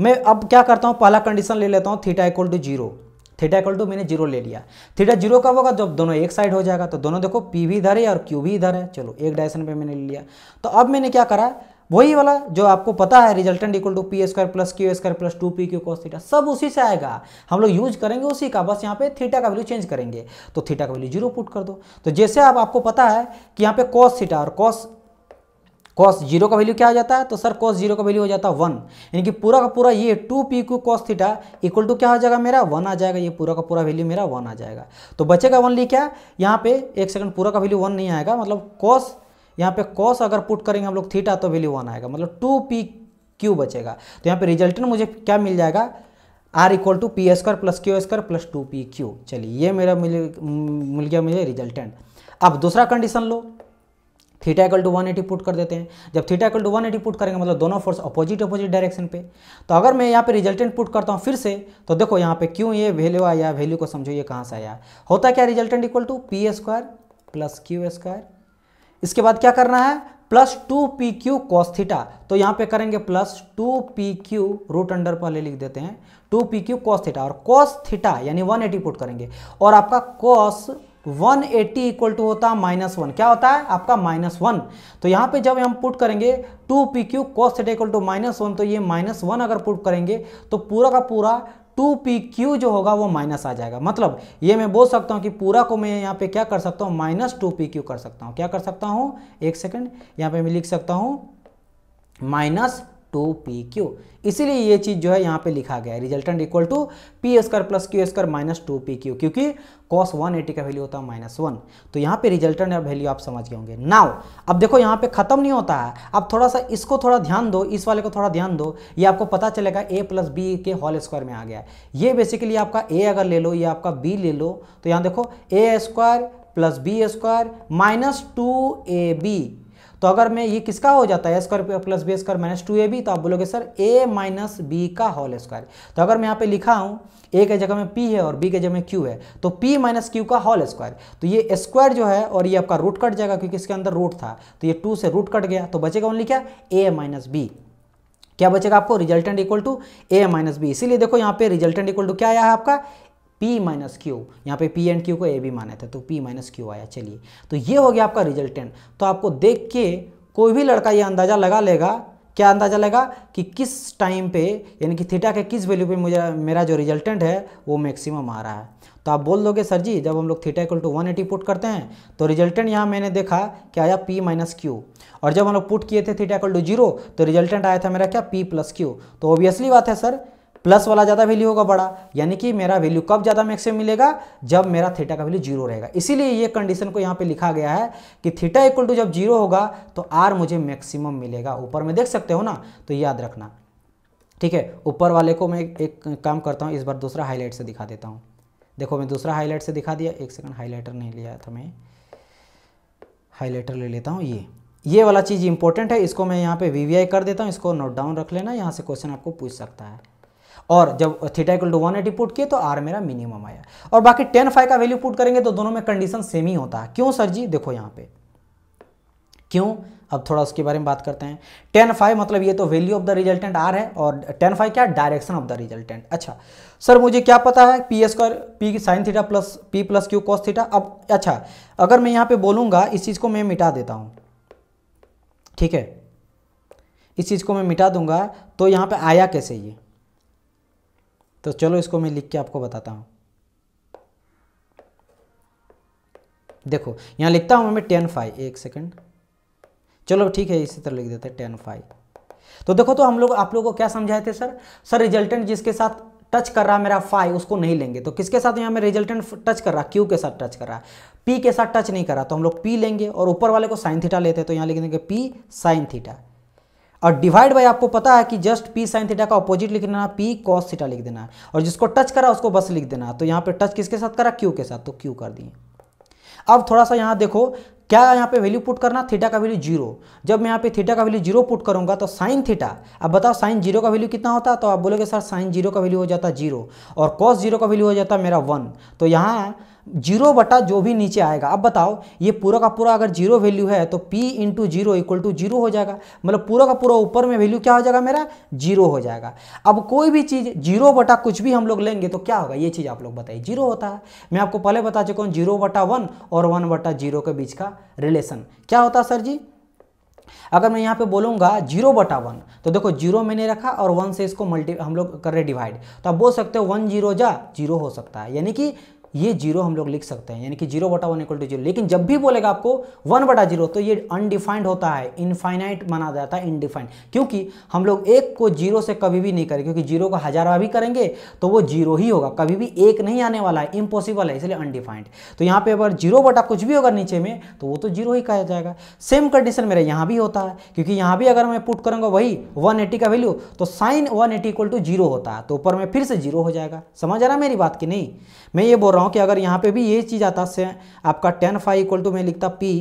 Speaker 1: मैं अब क्या करता हूँ पहला कंडीशन ले लेता हूँ theta equal to zero theta equal to मैंने जीरो ले लिया थीटा जीरो कब होगा जब दोनों एक साइड हो जाएगा तो दोनों देखो पी भी इधर है और क्यू भी इधर है चलो एक डायरेक्शन पे मैंने ले लिया तो अब मैंने क्या करा वही वाला जो आपको पता है resultant equal to P square plus Q square plus two P Q cos theta सब उसी से आएगा हम लोग यूज करेंगे उसी का बस यहाँ पे थीटा का वैल्यू चेंज करेंगे तो थीटा का वैल्यू जीरो पुट कर दो तो जैसे आप आपको पता है कि यहाँ पे कॉस थीटा और कॉस कॉस जीरो का वैल्यू क्या आ जाता है तो सर कॉस जीरो का वैल्यू हो जाता है वन यानी कि पूरा का पूरा ये two P Q cos theta equal to क्या हो जाएगा मेरा वन आ जाएगा ये पूरा का पूरा वैल्यू मेरा वन आ जाएगा तो बचेगा वन क्या यहाँ पे एक सेकंड पूरा का वैल्यू वन नहीं आएगा मतलब कॉस यहाँ पे कॉस अगर पुट करेंगे हम लोग थीटा तो वैल्यू वन आएगा मतलब टू पी क्यू बचेगा तो यहाँ पे रिजल्टेंट मुझे क्या मिल जाएगा R equal to P square plus Q square plus two P Q चलिए ये मेरा मिल गया मुझे रिजल्टेंट अब दूसरा कंडीशन लो थीटा टू 180 पुट कर देते हैं जब थीटा टू 180 पुट करेंगे मतलब दोनों फोर्स अपोजिट अपोजिट डायरेक्शन पे तो अगर मैं यहाँ पे रिजल्टेंट पुट करता हूँ फिर से तो देखो यहाँ पे क्यों ये वैल्यू आया वैल्यू को समझो ये कहाँ से आया होता क्या resultant equal to P square plus Q square इसके बाद क्या करना है plus two P Q cos theta तो यहाँ पे करेंगे plus two P Q root under पहले लिख देते हैं two P Q cos theta और कॉस थीटा यानी 180 पुट करेंगे और आपका cos one eighty equal to होता है माइनस वन क्या होता है आपका माइनस वन तो यहाँ पे जब हम पुट करेंगे two P Q cos theta equal to minus one तो ये माइनस वन अगर पुट करेंगे तो पूरा का पूरा टू पी क्यू जो होगा वो माइनस आ जाएगा मतलब ये मैं बोल सकता हूँ कि पूरा को मैं यहाँ पे क्या कर सकता हूँ माइनस टू पी क्यू कर सकता हूँ क्या कर सकता हूँ एक सेकेंड यहाँ पे मैं लिख सकता हूँ माइनस टू पी क्यू इसीलिए ये चीज़ जो है यहाँ पे लिखा गया है resultant equal to P square plus Q square minus two P Q क्योंकि कॉस वन एटी का वैल्यू होता है माइनस वन तो यहाँ पे रिजल्टेंट वैल्यू आप समझ गए होंगे नाउ अब देखो यहाँ पे खत्म नहीं होता है अब थोड़ा सा इसको थोड़ा ध्यान दो इस वाले को थोड़ा ध्यान दो ये आपको पता चलेगा ए प्लस बी के होल स्क्वायर में आ गया है ये बेसिकली आपका ए अगर ले लो या आपका बी ले लो तो यहाँ देखो A square plus B square minus two A B तो अगर मैं ये किसका हो जाता है square plus B square minus two A B तो आप बोलोगे सर ए माइनस बी का होल स्क्वायर तो अगर मैं यहाँ पे लिखा हूँ ए के जगह में पी है और बी के जगह में क्यू है तो पी माइनस क्यू का होल स्क्वायर तो ये स्क्वायर जो है और ये आपका रूट कट जाएगा क्योंकि इसके अंदर रूट था तो ये टू से रूट कट गया तो बचेगा ओनली क्या ए माइनस बी क्या बचेगा आपको resultant equal to A minus B इसीलिए देखो यहाँ पे रिजल्टेंट इक्वल टू क्या आया है आपका पी माइनस क्यू यहाँ पे पी एंड क्यू को ए भी माना था तो पी माइनस क्यू आया चलिए तो ये हो गया आपका रिजल्टेंट तो आपको देख के कोई भी लड़का ये अंदाज़ा लगा लेगा क्या अंदाज़ा लगा कि किस टाइम पे यानी कि थीटा के किस वैल्यू पे मुझे मेरा जो रिजल्टेंट है वो मैक्सिमम आ रहा है तो आप बोल दोगे सर जी जब हम लोग theta equal to one eighty put करते हैं तो रिजल्टेंट यहाँ मैंने देखा कि आया पी माइनस क्यू और जब हम लोग पुट किए थे थीटा इक्वल टू जीरो तो रिजल्टेंट आया था मेरा क्या पी प्लस क्यू तो ऑब्वियसली बात है सर प्लस वाला ज़्यादा वैल्यू होगा बड़ा यानी कि मेरा वैल्यू कब ज़्यादा मैक्सिमम मिलेगा जब मेरा थीटा का वैल्यू जीरो रहेगा इसीलिए ये कंडीशन को यहाँ पे लिखा गया है कि थीटा इक्वल टू जब जीरो होगा तो आर मुझे मैक्सिमम मिलेगा ऊपर में देख सकते हो ना तो याद रखना ठीक है ऊपर वाले को मैं एक काम करता हूँ इस बार दूसरा हाईलाइट से दिखा देता हूँ देखो मैं दूसरा हाईलाइट से दिखा दिया एक सेकंड हाईलाइटर नहीं लिया था मैं हाईलाइटर ले लेता हूँ ये ये वाला चीज़ इंपॉर्टेंट है इसको मैं यहाँ पे वी कर देता हूँ इसको नोट डाउन रख लेना यहाँ से क्वेश्चन आपको पूछ सकता है और जब theta equal to one eighty put किए तो आर मेरा मिनिमम आया और बाकी टेन फाइव का वैल्यू पुट करेंगे तो दोनों में कंडीशन सेम ही होता है क्यों सर जी देखो यहाँ पे क्यों अब थोड़ा उसके बारे में बात करते हैं टेन फाइव मतलब ये तो value of the resultant R है और टेन फाइव क्या डायरेक्शन ऑफ द रिजल्टेंट अच्छा सर मुझे क्या पता है P square P sine theta plus P plus Q cos theta अब अच्छा अगर मैं यहाँ पे बोलूंगा इस चीज़ को मैं मिटा देता हूँ ठीक है इस चीज़ को मैं मिटा दूंगा तो यहाँ पर आया कैसे ये तो चलो इसको मैं लिख के आपको बताता हूँ देखो यहाँ लिखता हूँ मैं टेन फाइव एक सेकेंड चलो ठीक है इसी तरह लिख देते हैं टेन फाइव तो देखो तो हम लोग आप लोगों को क्या समझाए थे सर सर रिजल्टेंट जिसके साथ टच कर रहा है मेरा फाइव उसको नहीं लेंगे तो किसके साथ यहाँ में रिजल्टेंट टच कर रहा है क्यू के साथ टच कर रहा है पी के साथ टच नहीं कर रहा तो हम लोग पी लेंगे और ऊपर वाले को साइन थीटा लेते हैं तो यहाँ लिख देंगे पी साइन थीटा और डिवाइड बाई आपको पता है कि जस्ट पी साइन थीटा का ऑपोजिट लिख देना पी कॉस थीटा लिख देना है और जिसको टच करा उसको बस लिख देना है तो यहाँ पे टच किसके साथ करा क्यू के साथ तो क्यू कर दिए अब थोड़ा सा यहाँ देखो क्या यहाँ पे वैल्यू पुट करना थीटा का वैल्यू जीरो जब मैं यहाँ पे थीटा का वैल्यू जीरो पुट करूंगा तो साइन थीटा अब बताओ साइन जीरो का वैल्यू कितना होता है तो आप बोलोगे सर साइन जीरो का वैल्यू हो जाता जीरो और कॉस जीरो का वैल्यू हो जाता मेरा वन तो यहाँ जीरो बटा जो भी नीचे आएगा अब बताओ ये पूरा का पूरा अगर जीरो वैल्यू है तो p into zero equal to zero हो जाएगा मतलब पूरा का पूरा ऊपर में वैल्यू क्या हो जाएगा मेरा जीरो हो जाएगा अब कोई भी चीज़ जीरो बटा कुछ भी हम लोग लेंगे तो क्या होगा ये चीज़ आप लोग बताइए जीरो होता है मैं आपको पहले बता चुका हूँ जीरो बटा वन और वन बटा जीरो के बीच का रिलेशन क्या होता है सर जी अगर मैं यहाँ पे बोलूंगा जीरो बटा वन तो देखो जीरो मैंने रखा और वन से इसको मल्टी हम लोग कर रहे डिवाइड तो आप बोल सकते हो वन जीरो जा जीरो हो सकता है यानी कि ये जीरो हम लोग लिख सकते हैं यानी कि जीरो बटा वन इक्वल टू जीरो लेकिन जब भी बोलेगा आपको वन बटा जीरो तो ये अनडिफाइंड होता है इनफाइनाइट माना जाता है इनडिफाइंड क्योंकि हम लोग एक को जीरो से कभी भी नहीं करेंगे क्योंकि जीरो को हजार बार भी करेंगे तो वो जीरो ही होगा कभी भी एक नहीं आने वाला है इम्पॉसिबल है इसलिए अनडिफाइंड तो यहाँ पे अगर जीरो बटा कुछ भी होगा नीचे में तो वो तो जीरो ही कहा जाएगा सेम कंडीशन मेरा यहाँ भी होता है क्योंकि यहाँ भी अगर मैं पुट करूँगा वही वन का वैल्यू तो sine one equal to zero होता है तो ऊपर में फिर से जीरो हो जाएगा समझ आ रहा मेरी बात की नहीं मैं ये बोल रहा हूँ कि अगर यहाँ पे भी ये चीज़ आता से आपका टेन फाइव इक्वल टू मैं लिखता P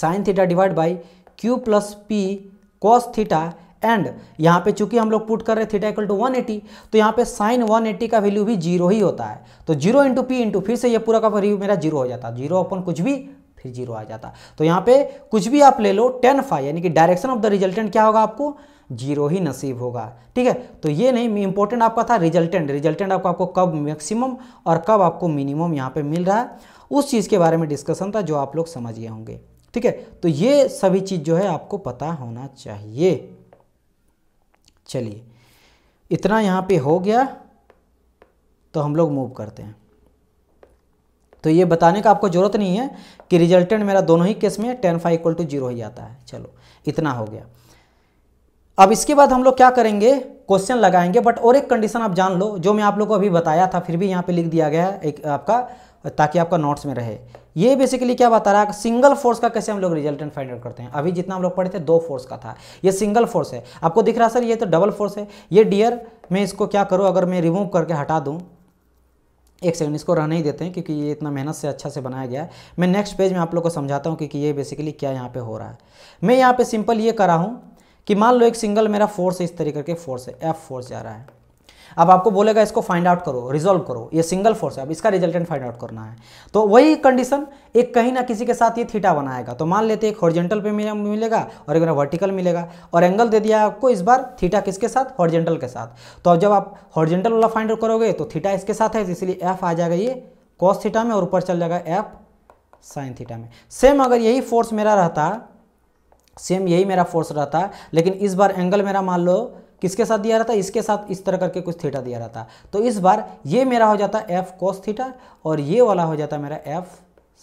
Speaker 1: sine theta divide by Q plus P cos theta and यहाँ पे चूंकि हम लोग पुट कर रहे थीटा इक्वल टू 180 तो यहाँ पे साइन 180 का वैल्यू भी जीरो ही होता है तो जीरो इंटू पी इंटू फिर से ये पूरा का वैल्यू मेरा जीरो हो जाता जीरो अपन कुछ भी फिर जीरो आ जाता तो यहाँ पे कुछ भी आप ले लो टेन फाइव यानी कि डायरेक्शन ऑफ द रिजल्टेंट क्या होगा आपको जीरो ही नसीब होगा ठीक है तो ये नहीं इंपॉर्टेंट आपका था रिजल्टेंट रिजल्टेंट आपका आपको कब मैक्सिमम और कब आपको मिनिमम यहाँ पे मिल रहा है उस चीज़ के बारे में डिस्कशन था जो आप लोग समझिए होंगे ठीक है तो ये सभी चीज़ जो है आपको पता होना चाहिए चलिए इतना यहाँ पे हो गया तो हम लोग मूव करते हैं तो ये बताने का आपको ज़रूरत नहीं है कि रिजल्टेंट मेरा दोनों ही केस में tan five equal to zero ही आता है चलो इतना हो गया अब इसके बाद हम लोग क्या करेंगे क्वेश्चन लगाएंगे बट और एक कंडीशन आप जान लो जो मैं आप लोग को अभी बताया था फिर भी यहाँ पे लिख दिया गया है एक आपका ताकि आपका नोट्स में रहे ये बेसिकली क्या बता रहा है सिंगल फोर्स का कैसे हम लोग रिजल्टेंट फाइंड आउट करते हैं अभी जितना हम लोग पढ़े थे दो फोर्स का था ये सिंगल फोर्स है आपको दिख रहा सर ये तो डबल फोर्स है ये डियर मैं इसको क्या करूँ अगर मैं रिमूव करके हटा दूँ एक सेकंड इसको रहने ही देते हैं क्योंकि ये इतना मेहनत से अच्छा से बनाया गया है मैं नेक्स्ट पेज में आप लोग को समझाता हूँ क्योंकि ये बेसिकली क्या यहाँ पे हो रहा है मैं यहाँ पे सिंपल ये करा हूँ कि मान लो एक सिंगल मेरा फोर्स है इस तरीके के फोर्स है एफ फोर्स जा रहा है अब आपको बोलेगा इसको फाइंड आउट करो रिजोल्व करो ये सिंगल फोर्स है अब इसका रिजल्टेंट फाइंड आउट करना है तो वही कंडीशन एक कहीं ना किसी के साथ ये थीटा बनाएगा तो मान लेते एक हॉर्जेंटल पे मिलेगा और एक वर्टिकल मिलेगा और एंगल दे दिया आपको इस बार थीटा किसके साथ हॉर्जेंटल के साथ तो अब जब आप हॉर्जेंटल वाला फाइंड आउट करोगे तो थीटा इसके साथ है इसलिए एफ आ जाएगा ये कॉस थीटा में और ऊपर चल जाएगा एफ साइन थीटा में सेम अगर यही फोर्स मेरा रहता सेम यही मेरा फोर्स रहता लेकिन इस बार एंगल मेरा मान लो किसके साथ दिया रहता था इसके साथ इस तरह करके कुछ थीटा दिया रहता तो इस बार ये मेरा हो जाता एफ कोस थीटा और ये वाला हो जाता मेरा एफ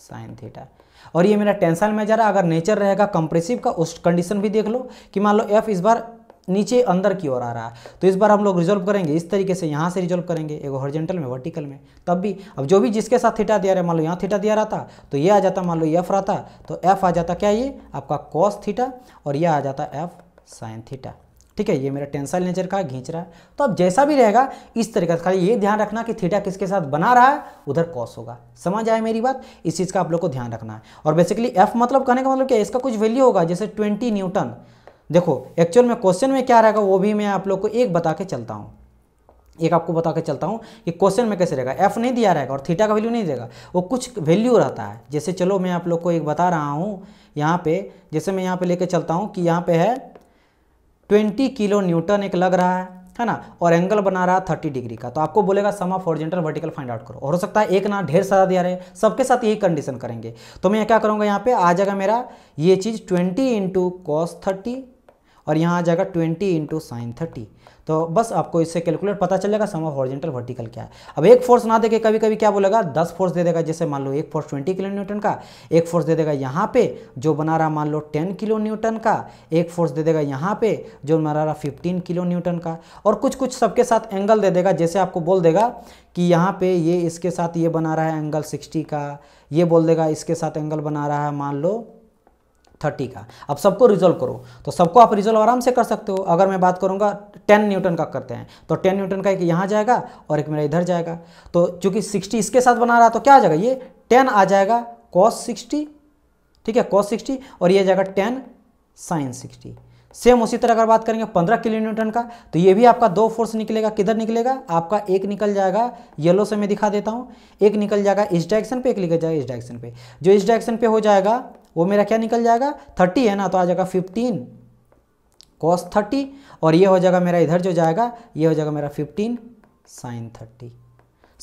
Speaker 1: साइन थीटा और ये मेरा टेंशन में जा रहा अगर नेचर रहेगा कंप्रेसिव का उस कंडीशन भी देख लो कि मान लो एफ इस बार नीचे अंदर की ओर आ रहा है तो इस बार हम लोग रिजोल्व करेंगे इस तरीके से यहाँ से रिजोल्व करेंगे एगो हॉर्जेंटल में वर्टिकल में तब भी अब जो भी जिसके साथ थीटा दिया रहा है मान लो यहाँ थीटा दिया रहा था तो ये आ जाता मान लो एफ रहता तो एफ आ जाता क्या ये आपका कॉस थीटा और यह आ जाता एफ साइन थीटा ठीक है ये मेरा टेंसाइल नेचर का घींच रहा है तो अब जैसा भी रहेगा इस तरीके से खाली ये ध्यान रखना कि थीटा किसके साथ बना रहा है उधर कॉस होगा समझ आए मेरी बात इस चीज़ का आप लोग को ध्यान रखना है और बेसिकली एफ मतलब कहने का मतलब क्या इसका कुछ वैल्यू होगा जैसे ट्वेंटी न्यूटन देखो एक्चुअल में क्वेश्चन में क्या रहेगा वो भी मैं आप लोग को एक बता के चलता हूँ एक आपको बता के चलता हूँ कि क्वेश्चन में कैसे रहेगा एफ नहीं दिया रहेगा और थीटा का वैल्यू नहीं देगा वो कुछ वैल्यू रहता है जैसे चलो मैं आप लोग को एक बता रहा हूँ यहाँ पे जैसे मैं यहाँ पे लेके चलता हूँ कि यहाँ पे है ट्वेंटी किलो न्यूटन एक लग रहा है है ना और एंगल बना रहा है थर्टी डिग्री का तो आपको बोलेगा sum of horizontal vertical find out करो और हो सकता है एक ना ढेर सारा दिया रहे सबके साथ यही कंडीशन करेंगे तो मैं क्या करूँगा यहाँ पे आ जाएगा मेरा ये चीज़ ट्वेंटी इंटू कॉस थर्टी और यहाँ आ जाएगा ट्वेंटी इंटू साइन थर्टी तो बस आपको इससे कैलकुलेट पता चलेगा सम ऑफ हॉरिजेंटल वर्टिकल क्या है अब एक फोर्स ना देके कभी कभी क्या बोलेगा दस फोर्स दे देगा जैसे मान लो एक फोर्स ट्वेंटी किलो न्यूटन का एक फोर्स दे देगा यहाँ पे जो बना रहा मान लो टेन किलो न्यूटन का एक फोर्स दे देगा यहाँ पे जो बना रहा फिफ्टीन किलो न्यूटन का और कुछ कुछ सबके साथ एंगल दे देगा जैसे आपको बोल देगा कि यहाँ पे ये इसके साथ ये बना रहा है एंगल सिक्सटी का ये बोल देगा इसके साथ एंगल बना रहा है मान लो थर्टी का अब सबको रिजोल्व करो तो सबको आप रिजोल्व आराम से कर सकते हो अगर मैं बात करूंगा टेन न्यूटन का करते हैं तो टेन न्यूटन का एक यहाँ जाएगा और एक मेरा इधर जाएगा तो चूंकि सिक्सटी इसके साथ बना रहा तो क्या आ जाएगा ये टेन आ जाएगा कॉस सिक्सटी ठीक है कॉस सिक्सटी और ये जाएगा टेन साइन सिक्सटी सेम उसी तरह अगर बात करेंगे पंद्रह किलो न्यूटन का तो ये भी आपका दो फोर्स निकलेगा किधर निकलेगा आपका एक निकल जाएगा येलो से मैं दिखा देता हूँ एक निकल जाएगा इस डायरेक्शन पे एक निकल जाएगा इस डायरेक्शन पे जो इस डायरेक्शन पे हो जाएगा वो मेरा क्या निकल जाएगा थर्टी है ना तो आ जाएगा फिफ्टीन कॉस थर्टी और ये हो जाएगा मेरा इधर जो जाएगा ये हो जाएगा मेरा फिफ्टीन साइन थर्टी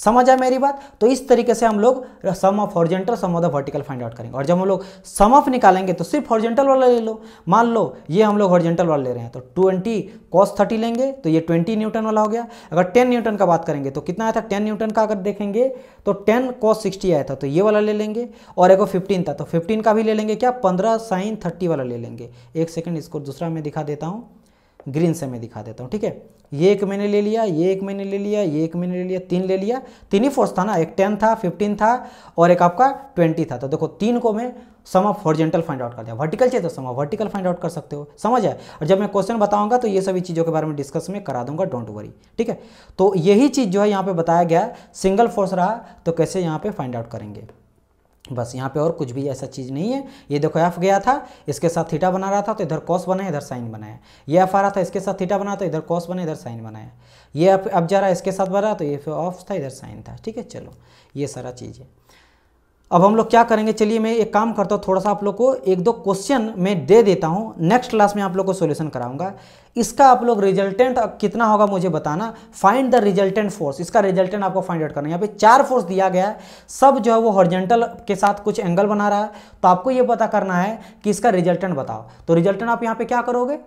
Speaker 1: समझ आए मेरी बात तो इस तरीके से हम लोग sum of horizontal sum of the vertical find out करेंगे और जब हम लोग सम ऑफ निकालेंगे तो सिर्फ ऑरिजेंटल वाला ले लो मान लो ये हम लोग ऑरिजेंटल वाला ले रहे हैं तो ट्वेंटी कॉस थर्टी लेंगे तो ये ट्वेंटी न्यूटन वाला हो गया अगर टेन न्यूटन का बात करेंगे तो कितना आया था टेन न्यूटन का अगर देखेंगे तो टेन कॉस सिक्सटी आया था तो ये वाला ले लेंगे और एगो फिफ्टीन था तो फिफ्टीन का भी ले लेंगे क्या पंद्रह साइन थर्टी वाला ले लेंगे एक सेकेंड इसको दूसरा मैं दिखा देता हूँ ग्रीन से मैं दिखा देता हूँ ठीक है ये एक मैंने ले लिया ये एक मैंने ले लिया ये एक मैंने ले लिया तीन ले लिया तीन ही फोर्स था ना एक टेन था फिफ्टीन था और एक आपका ट्वेंटी था तो देखो तीन को मैं sum of horizontal find out कर दिया वर्टिकल चाहिए तो sum of vertical find out कर सकते हो समझ आए और जब मैं क्वेश्चन बताऊंगा तो ये सभी चीज़ों के बारे में डिस्कस में करा दूंगा डोंट वरी ठीक है तो यही चीज़ जो है यहाँ पे बताया गया सिंगल फोर्स रहा तो कैसे यहाँ पे फाइंड आउट करेंगे बस यहाँ पे और कुछ भी ऐसा चीज़ नहीं है ये देखो एफ गया था इसके साथ थीटा बना रहा था तो इधर कॉस बनाया इधर साइन बनाया ये एफ आ रहा था इसके साथ थीटा बना तो इधर कॉस बना इधर साइन बनाया ये अब जा रहा है इसके साथ बना तो ये ऑफ था इधर साइन था ठीक है चलो ये सारा चीज़ है अब हम लोग क्या करेंगे चलिए मैं एक काम करता हूँ थोड़ा सा आप लोग को एक दो क्वेश्चन मैं दे देता हूँ नेक्स्ट क्लास में आप लोग को सोल्यूशन कराऊंगा इसका आप लोग रिजल्टेंट कितना होगा मुझे बताना फाइंड द रिजल्टेंट फोर्स इसका रिजल्टेंट आपको फाइंड आउट करना है यहाँ पे चार फोर्स दिया गया है सब जो है वो हॉर्जेंटल के साथ कुछ एंगल बना रहा है तो आपको ये पता करना है कि इसका रिजल्टेंट बताओ तो रिजल्टेंट आप यहाँ पे क्या करोगे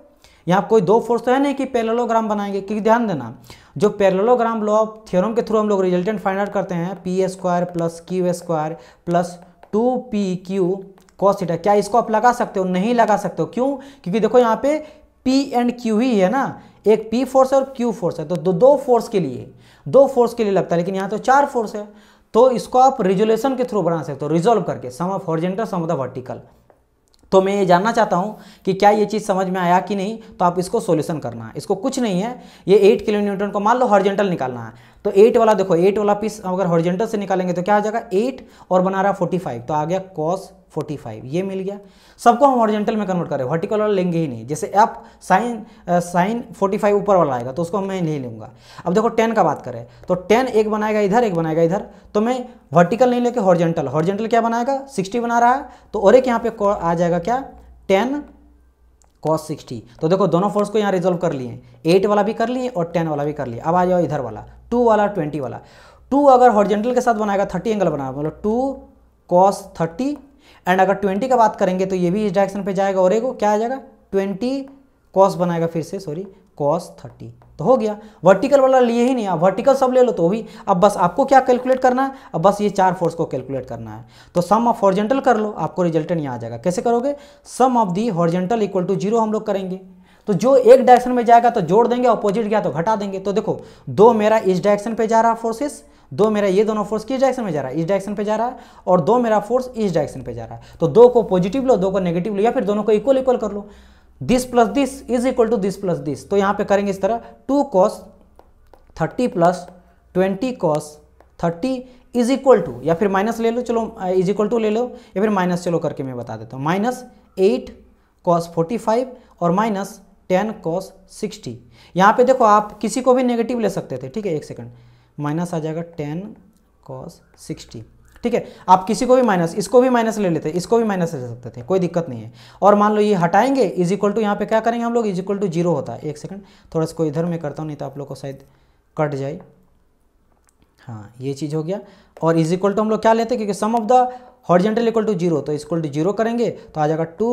Speaker 1: यहाँ कोई दो फोर्स तो है नहीं कि पैरेललोग्राम बनाएंगे क्योंकि ध्यान देना जो पैरेललोग्राम लॉ ऑफ थ्योरम के थ्रू हम लोग रिजल्टेंट फाइंड आउट करते हैं P square plus Q square plus two P Q cos theta क्या इसको आप लगा सकते हो नहीं लगा सकते हो क्यों क्योंकि देखो यहाँ पे पी एंड क्यू ही है ना एक पी फोर्स और क्यू फोर्स है तो दो दो फोर्स के लिए दो फोर्स के लिए लगता है लेकिन यहाँ तो चार फोर्स है तो इसको आप रिजोल्यूशन के थ्रू बना सकते हो रिजोल्व करके sum of horizontal sum of the vertical तो मैं ये जानना चाहता हूँ कि क्या ये चीज़ समझ में आया कि नहीं तो आप इसको सोल्यूशन करना है इसको कुछ नहीं है ये एट किलो न्यूटन को मान लो हॉर्जेंटल निकालना है तो एट वाला देखो एट वाला पीस अगर हॉर्जेंटल से निकालेंगे तो क्या आ जाएगा एट और बना रहा फोर्टी फाइव तो आ गया कॉस फोर्टी फाइव ये मिल गया सबको हम हॉर्जेंटल में कन्वर्ट करें वर्टिकल वाला लेंगे ही नहीं जैसे F sine sine forty five ऊपर वाला आएगा तो उसको मैं नहीं लूँगा अब देखो टेन का बात करें तो टेन एक बनाएगा इधर एक बनाएगा इधर तो मैं वर्टिकल नहीं लेके हॉर्जेंटल हॉर्जेंटल क्या बनाएगा सिक्सटी बना रहा है तो और एक यहाँ पे आ जाएगा क्या टेन कॉस सिक्सटी तो देखो दोनों फोर्स को यहाँ रिजोल्व कर लिए एट वाला भी कर लिए और टेन वाला भी कर लिए अब आ जाओ इधर वाला टू वाला ट्वेंटी वाला टू अगर हॉर्जेंटल के साथ बनाएगा थर्टी एंगल बनाएगा मतलब टू कॉस थर्टी एंड अगर ट्वेंटी का बात करेंगे तो ये भी इस डायरेक्शन पे जाएगा और एक क्या आ जाएगा ट्वेंटी कॉस बनाएगा फिर से सॉरी कॉस थर्टी तो हो गया वर्टिकल वाला लिए ही नहीं आप वर्टिकल सब ले लो तो भी अब बस आपको क्या कैलकुलेट करना है अब बस ये चार फोर्स को कैलकुलेट करना है तो सम ऑफ हॉर्जेंटल कर लो आपको रिजल्टेंट यहाँ आ जाएगा कैसे करोगे sum of the horizontal equal to zero हम लोग करेंगे तो जो एक डायरेक्शन में जाएगा तो जोड़ देंगे अपोजिट गया तो घटा देंगे तो देखो दो मेरा इस डायरेक्शन पर जा रहा फोर्सेस दो मेरा ये दोनों फोर्स किस डायरेक्शन में जा रहा है इस डायरेक्शन पे जा रहा है और दो मेरा फोर्स इस डायरेक्शन पे जा रहा है तो दो को पॉजिटिव लो दो को नेगेटिव लो या फिर दोनों को इक्वल इक्वल कर लो this plus this is equal to this plus this तो यहाँ पे करेंगे इस तरह two cos thirty plus twenty cos thirty is equal to या फिर माइनस ले लो चलो इज इक्वल टू ले लो या फिर माइनस चलो करके मैं बता देता हूँ minus eight cos forty five और माइनस टेन कॉस सिक्सटी यहाँ पे देखो आप किसी को भी नेगेटिव ले सकते थे ठीक है एक सेकंड माइनस आ जाएगा टेन कॉस सिक्सटी ठीक है आप किसी को भी माइनस इसको भी माइनस ले लेते इसको भी माइनस ले सकते थे कोई दिक्कत नहीं है और मान लो ये हटाएंगे इज इक्वल टू यहाँ पे क्या करेंगे हम लोग इज इक्वल टू जीरो होता है एक सेकंड थोड़ा इसको इधर में करता हूँ नहीं तो आप लोग को शायद कट जाए हाँ ये चीज़ हो गया और इज इक्वल टू हम लोग क्या लेते क्योंकि sum of the horizontal equal to zero तो इक्वल टू जीरो करेंगे तो आ जाएगा two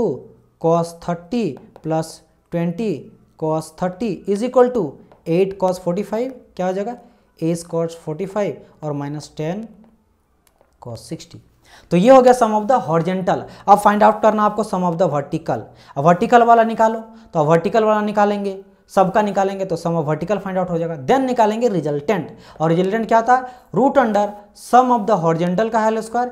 Speaker 1: cos thirty plus twenty cos thirty is equal to eight cos forty five क्या हो जाएगा एस कॉस फोर्टी फाइव और माइनस टेन कॉस सिक्सटी तो ये हो गया सम ऑफ द हॉर्जेंटल अब फाइंड आउट करना आपको सम ऑफ द वर्टिकल अब वर्टिकल वाला निकालो तो अब वर्टिकल वाला निकालेंगे सबका निकालेंगे तो sum of vertical find out हो जाएगा देन निकालेंगे रिजल्टेंट और रिजल्टेंट क्या था root under sum of the horizontal का whole square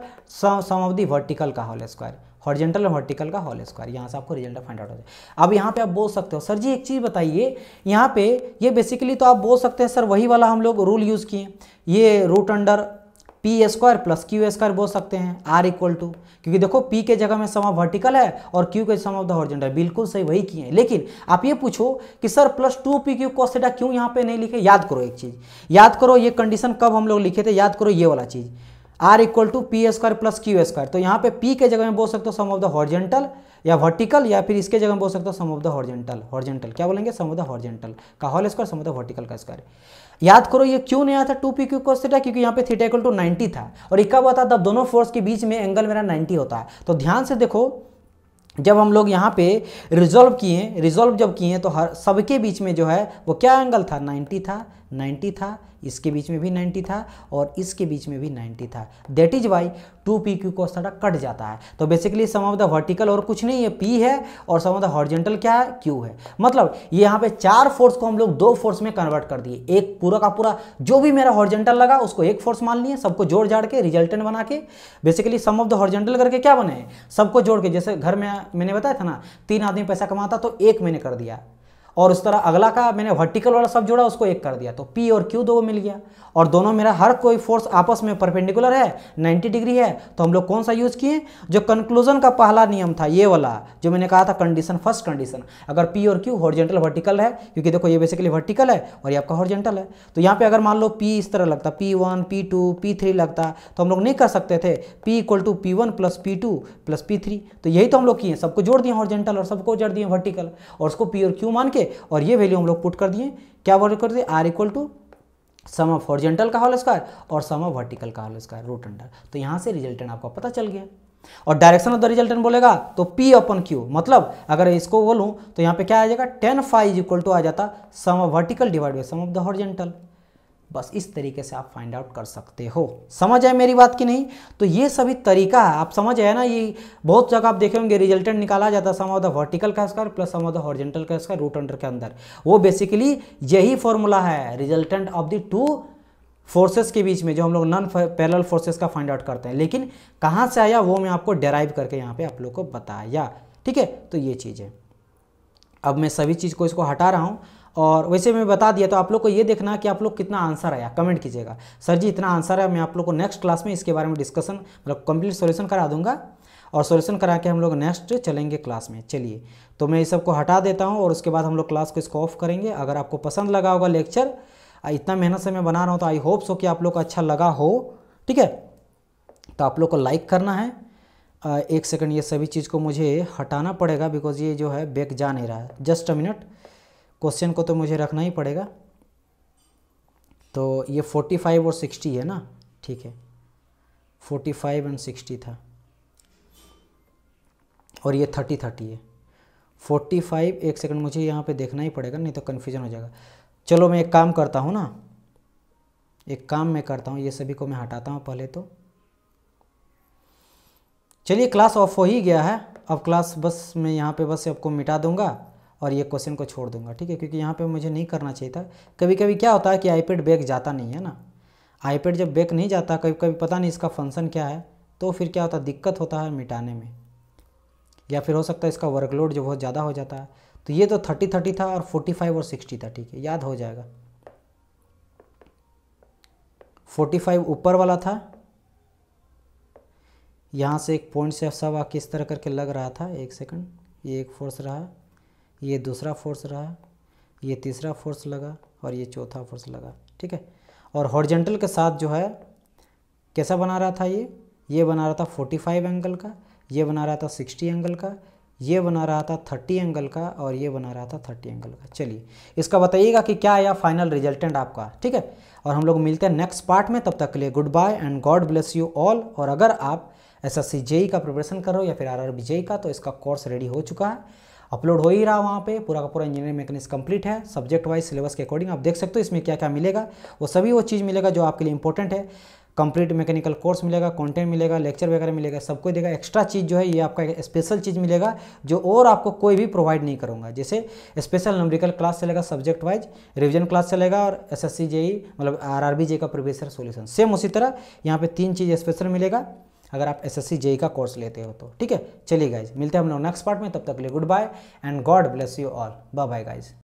Speaker 1: sum of the vertical का होल स्क्वायर हॉर्जेंटल और वर्टिकल का होल स्क्वायर यहाँ से आपको रिजल्ट फाइंड आउट हो जाए अब यहाँ पे आप बोल सकते हो सर जी एक चीज़ बताइए यहाँ पे ये बेसिकली तो आप बोल सकते हैं सर वही वाला हम लोग रूल यूज़ किए ये root under P square plus Q square बोल सकते हैं आर इक्वल टू क्योंकि देखो पी के जगह में सम ऑफ वर्टिकल है और क्यू के सम ऑफ द हॉरिजॉन्टल बिल्कुल सही वही किए हैं लेकिन आप ये पूछो कि sir plus two P Q cos theta क्यों यहाँ पे नहीं लिखे याद करो एक चीज़ याद करो ये कंडीशन कब हम लोग लिखे थे याद करो ये वाला चीज़ R equal to P square plus Q square तो यहाँ पे पी के जगह में बोल सकते हो सम ऑफ द हॉर्जेंटल या वर्टिकल या फिर इसके जगह में बोल सकते हो sum of the horizontal horizontal क्या बोलेंगे सम ऑफ द हॉर्जेंटल का whole square sum of the vertical का स्क्वायर याद करो ये क्यों नहीं आया था two P Q cos theta क्योंकि यहाँ पे थीटा इक्वल टू नाइन्टी था और इक्का कब आता तब दोनों फोर्स के बीच में एंगल मेरा नाइन्टी होता है तो ध्यान से देखो जब हम लोग यहाँ पे रिजॉल्व किए रिजॉल्व जब किए तो हर सबके बीच में जो है वो क्या एंगल था 90 था 90 था इसके बीच में भी 90 था और इसके बीच में भी 90 था that is why two P Q cos theta cut जाता है तो basically sum of the vertical और कुछ नहीं है पी है और सम ऑफ द हॉर्जेंटल क्या है क्यू है मतलब यहाँ पे चार फोर्स को हम लोग दो फोर्स में कन्वर्ट कर दिए एक पूरा का पूरा जो भी मेरा हॉर्जेंटल लगा उसको एक फोर्स मान लिए सबको जोड़ जाड़ के रिजल्टेंट बना के basically sum of the horizontal करके क्या बने सबको जोड़ के जैसे घर में मैंने बताया था ना तीन आदमी पैसा कमाता तो एक मैंने कर दिया और उस तरह अगला का मैंने वर्टिकल वाला सब जोड़ा उसको एक कर दिया तो पी और क्यू दो मिल गया और दोनों मेरा हर कोई फोर्स आपस में परपेंडिकुलर है 90 डिग्री है तो हम लोग कौन सा यूज़ किए जो कंक्लूजन का पहला नियम था ये वाला जो मैंने कहा था कंडीशन फर्स्ट कंडीशन अगर पी और क्यू हॉर्जेंटल वर्टिकल है क्योंकि देखो ये बेसिकली वर्टिकल है और ये आपका हॉर्जेंटल है तो यहाँ पर अगर मान लो पी इस तरह लगता P one P two P three लगता तो हम लोग नहीं कर सकते थे P equal to P one plus P two plus P three तो यही तो हम लोग किए सबको जोड़ दिए हॉर्जेंटल और सबको जोड़ दिए वर्टिकल और उसको पी और क्यू मान के और ये वैल्यू हम लोग पुट कर दिए क्या वर्क कर दिए R equal to sum of horizontal का होल स्क्वायर और सम ऑफ वर्टिकल का होल स्क्वायर रूट अंडर तो यहाँ से रिजल्टेंट आपको पता चल गया और डायरेक्शन ऑफ द रिजल्टेंट बोलेगा तो P अपन Q मतलब अगर इसको बोलूँ तो यहाँ पे क्या आ जाएगा टेन फाइव इक्वल टू आ जाता sum of vertical divide by sum of the horizontal बस इस तरीके से आप फाइंड आउट कर सकते हो समझ आए मेरी बात की नहीं तो ये सभी तरीका है आप समझ आए ना ये बहुत जगह आप देखे होंगे रिजल्टेंट निकाला जाता है सम ऑफ द वर्टिकल का square plus sum of the horizontal का स्क्वायर रूट अंडर के अंदर वो बेसिकली यही फॉर्मूला है resultant of the two forces के बीच में जो हम लोग नॉन पैरल फोर्सेस का फाइंड आउट करते हैं लेकिन कहाँ से आया वो मैं आपको डेराइव करके यहाँ पे आप लोग को बताया ठीक है तो ये चीज़ है अब मैं सभी चीज़ को इसको हटा रहा हूँ और वैसे मैं बता दिया तो आप लोग को ये देखना कि आप लोग कितना आंसर आया कमेंट कीजिएगा सर जी इतना आंसर है मैं आप लोग को नेक्स्ट क्लास में इसके बारे में डिस्कशन मतलब कंप्लीट सोल्यूशन करा दूंगा और सोल्यूशन करा के हम लोग नेक्स्ट चलेंगे क्लास में चलिए तो मैं ये सबको हटा देता हूँ और उसके बाद हम लोग क्लास को इसको ऑफ करेंगे अगर आपको पसंद लगा होगा लेक्चर इतना मेहनत से मैं बना रहा हूँ तो आई होप सो कि आप लोग को अच्छा लगा हो ठीक है तो आप लोग को लाइक करना है एक सेकंड ये सभी चीज़ को मुझे हटाना पड़ेगा बिकॉज ये जो है बैक जा नहीं रहा है जस्ट अ मिनट क्वेश्चन को तो मुझे रखना ही पड़ेगा तो ये फोर्टी फाइव और सिक्सटी है ना ठीक है फोर्टी फाइव एंड सिक्सटी था और ये थर्टी थर्टी है फोर्टी फाइव एक सेकंड मुझे यहाँ पे देखना ही पड़ेगा नहीं तो कन्फ्यूजन हो जाएगा चलो मैं एक काम करता हूँ ना एक काम मैं करता हूँ ये सभी को मैं हटाता हूँ पहले तो चलिए क्लास ऑफ हो ही गया है अब क्लास बस मैं यहाँ पे बस आपको मिटा दूँगा और ये क्वेश्चन को छोड़ दूंगा ठीक है क्योंकि यहाँ पे मुझे नहीं करना चाहिए था कभी कभी क्या होता है कि आईपैड बैक जाता नहीं है ना आईपैड जब बैक नहीं जाता कभी कभी पता नहीं इसका फंक्शन क्या है तो फिर क्या होता है दिक्कत होता है मिटाने में या फिर हो सकता है इसका वर्कलोड जो बहुत ज़्यादा हो जाता है तो ये तो थर्टी थर्टी था और फोर्टी फाइव और सिक्सटी था ठीक है याद हो जाएगा फोर्टी फाइव ऊपर वाला था यहाँ से एक पॉइंट से सब किस तरह करके लग रहा था एक सेकंड ये एक फोर्स रहा ये दूसरा फोर्स रहा ये तीसरा फोर्स लगा और ये चौथा फोर्स लगा ठीक है और हॉर्जेंटल के साथ जो है कैसा बना रहा था ये ये बना रहा था 45 एंगल का ये बना रहा था 60 एंगल का ये बना रहा था 30 एंगल का और ये बना रहा था 30 एंगल का चलिए इसका बताइएगा कि क्या आया फाइनल रिजल्टेंट आपका ठीक है और हम लोग मिलते हैं नेक्स्ट पार्ट में तब तक के लिए good bye and God bless you all और अगर आप एस एस e का प्रिपरेशन कर रहे हो या फिर आर आर e का तो इसका कोर्स रेडी हो चुका है अपलोड हो ही रहा वहाँ पे पूरा का पूरा इंजीनियरिंग मैकेनिक्स कंप्लीट है सब्जेक्ट वाइज सिलेबस के अकॉर्डिंग आप देख सकते हो इसमें क्या क्या मिलेगा वो सभी वो चीज़ मिलेगा जो आपके लिए इंपॉर्टेंट है कंप्लीट मैकेनिकल कोर्स मिलेगा कंटेंट मिलेगा लेक्चर वगैरह मिलेगा सब कोई देगा एक्स्ट्रा चीज़ जो है ये आपका स्पेशल चीज़ मिलेगा जो और आपको कोई भी प्रोवाइड नहीं करूँगा जैसे स्पेशल नंबरिकल क्लास चलेगा सब्जेक्ट वाइज रिविजन क्लास चलेगा और एस एस e, मतलब आर आर का प्रोफेसर सोल्यूशन सेम उसी तरह यहाँ पर तीन चीज़ स्पेशल मिलेगा अगर आप एस एस सी का कोर्स लेते हो तो ठीक है चलिए गाइज मिलते हैं हम लोग नेक्स्ट पार्ट में तब तक के लिए good bye and God bless you all bye bye guys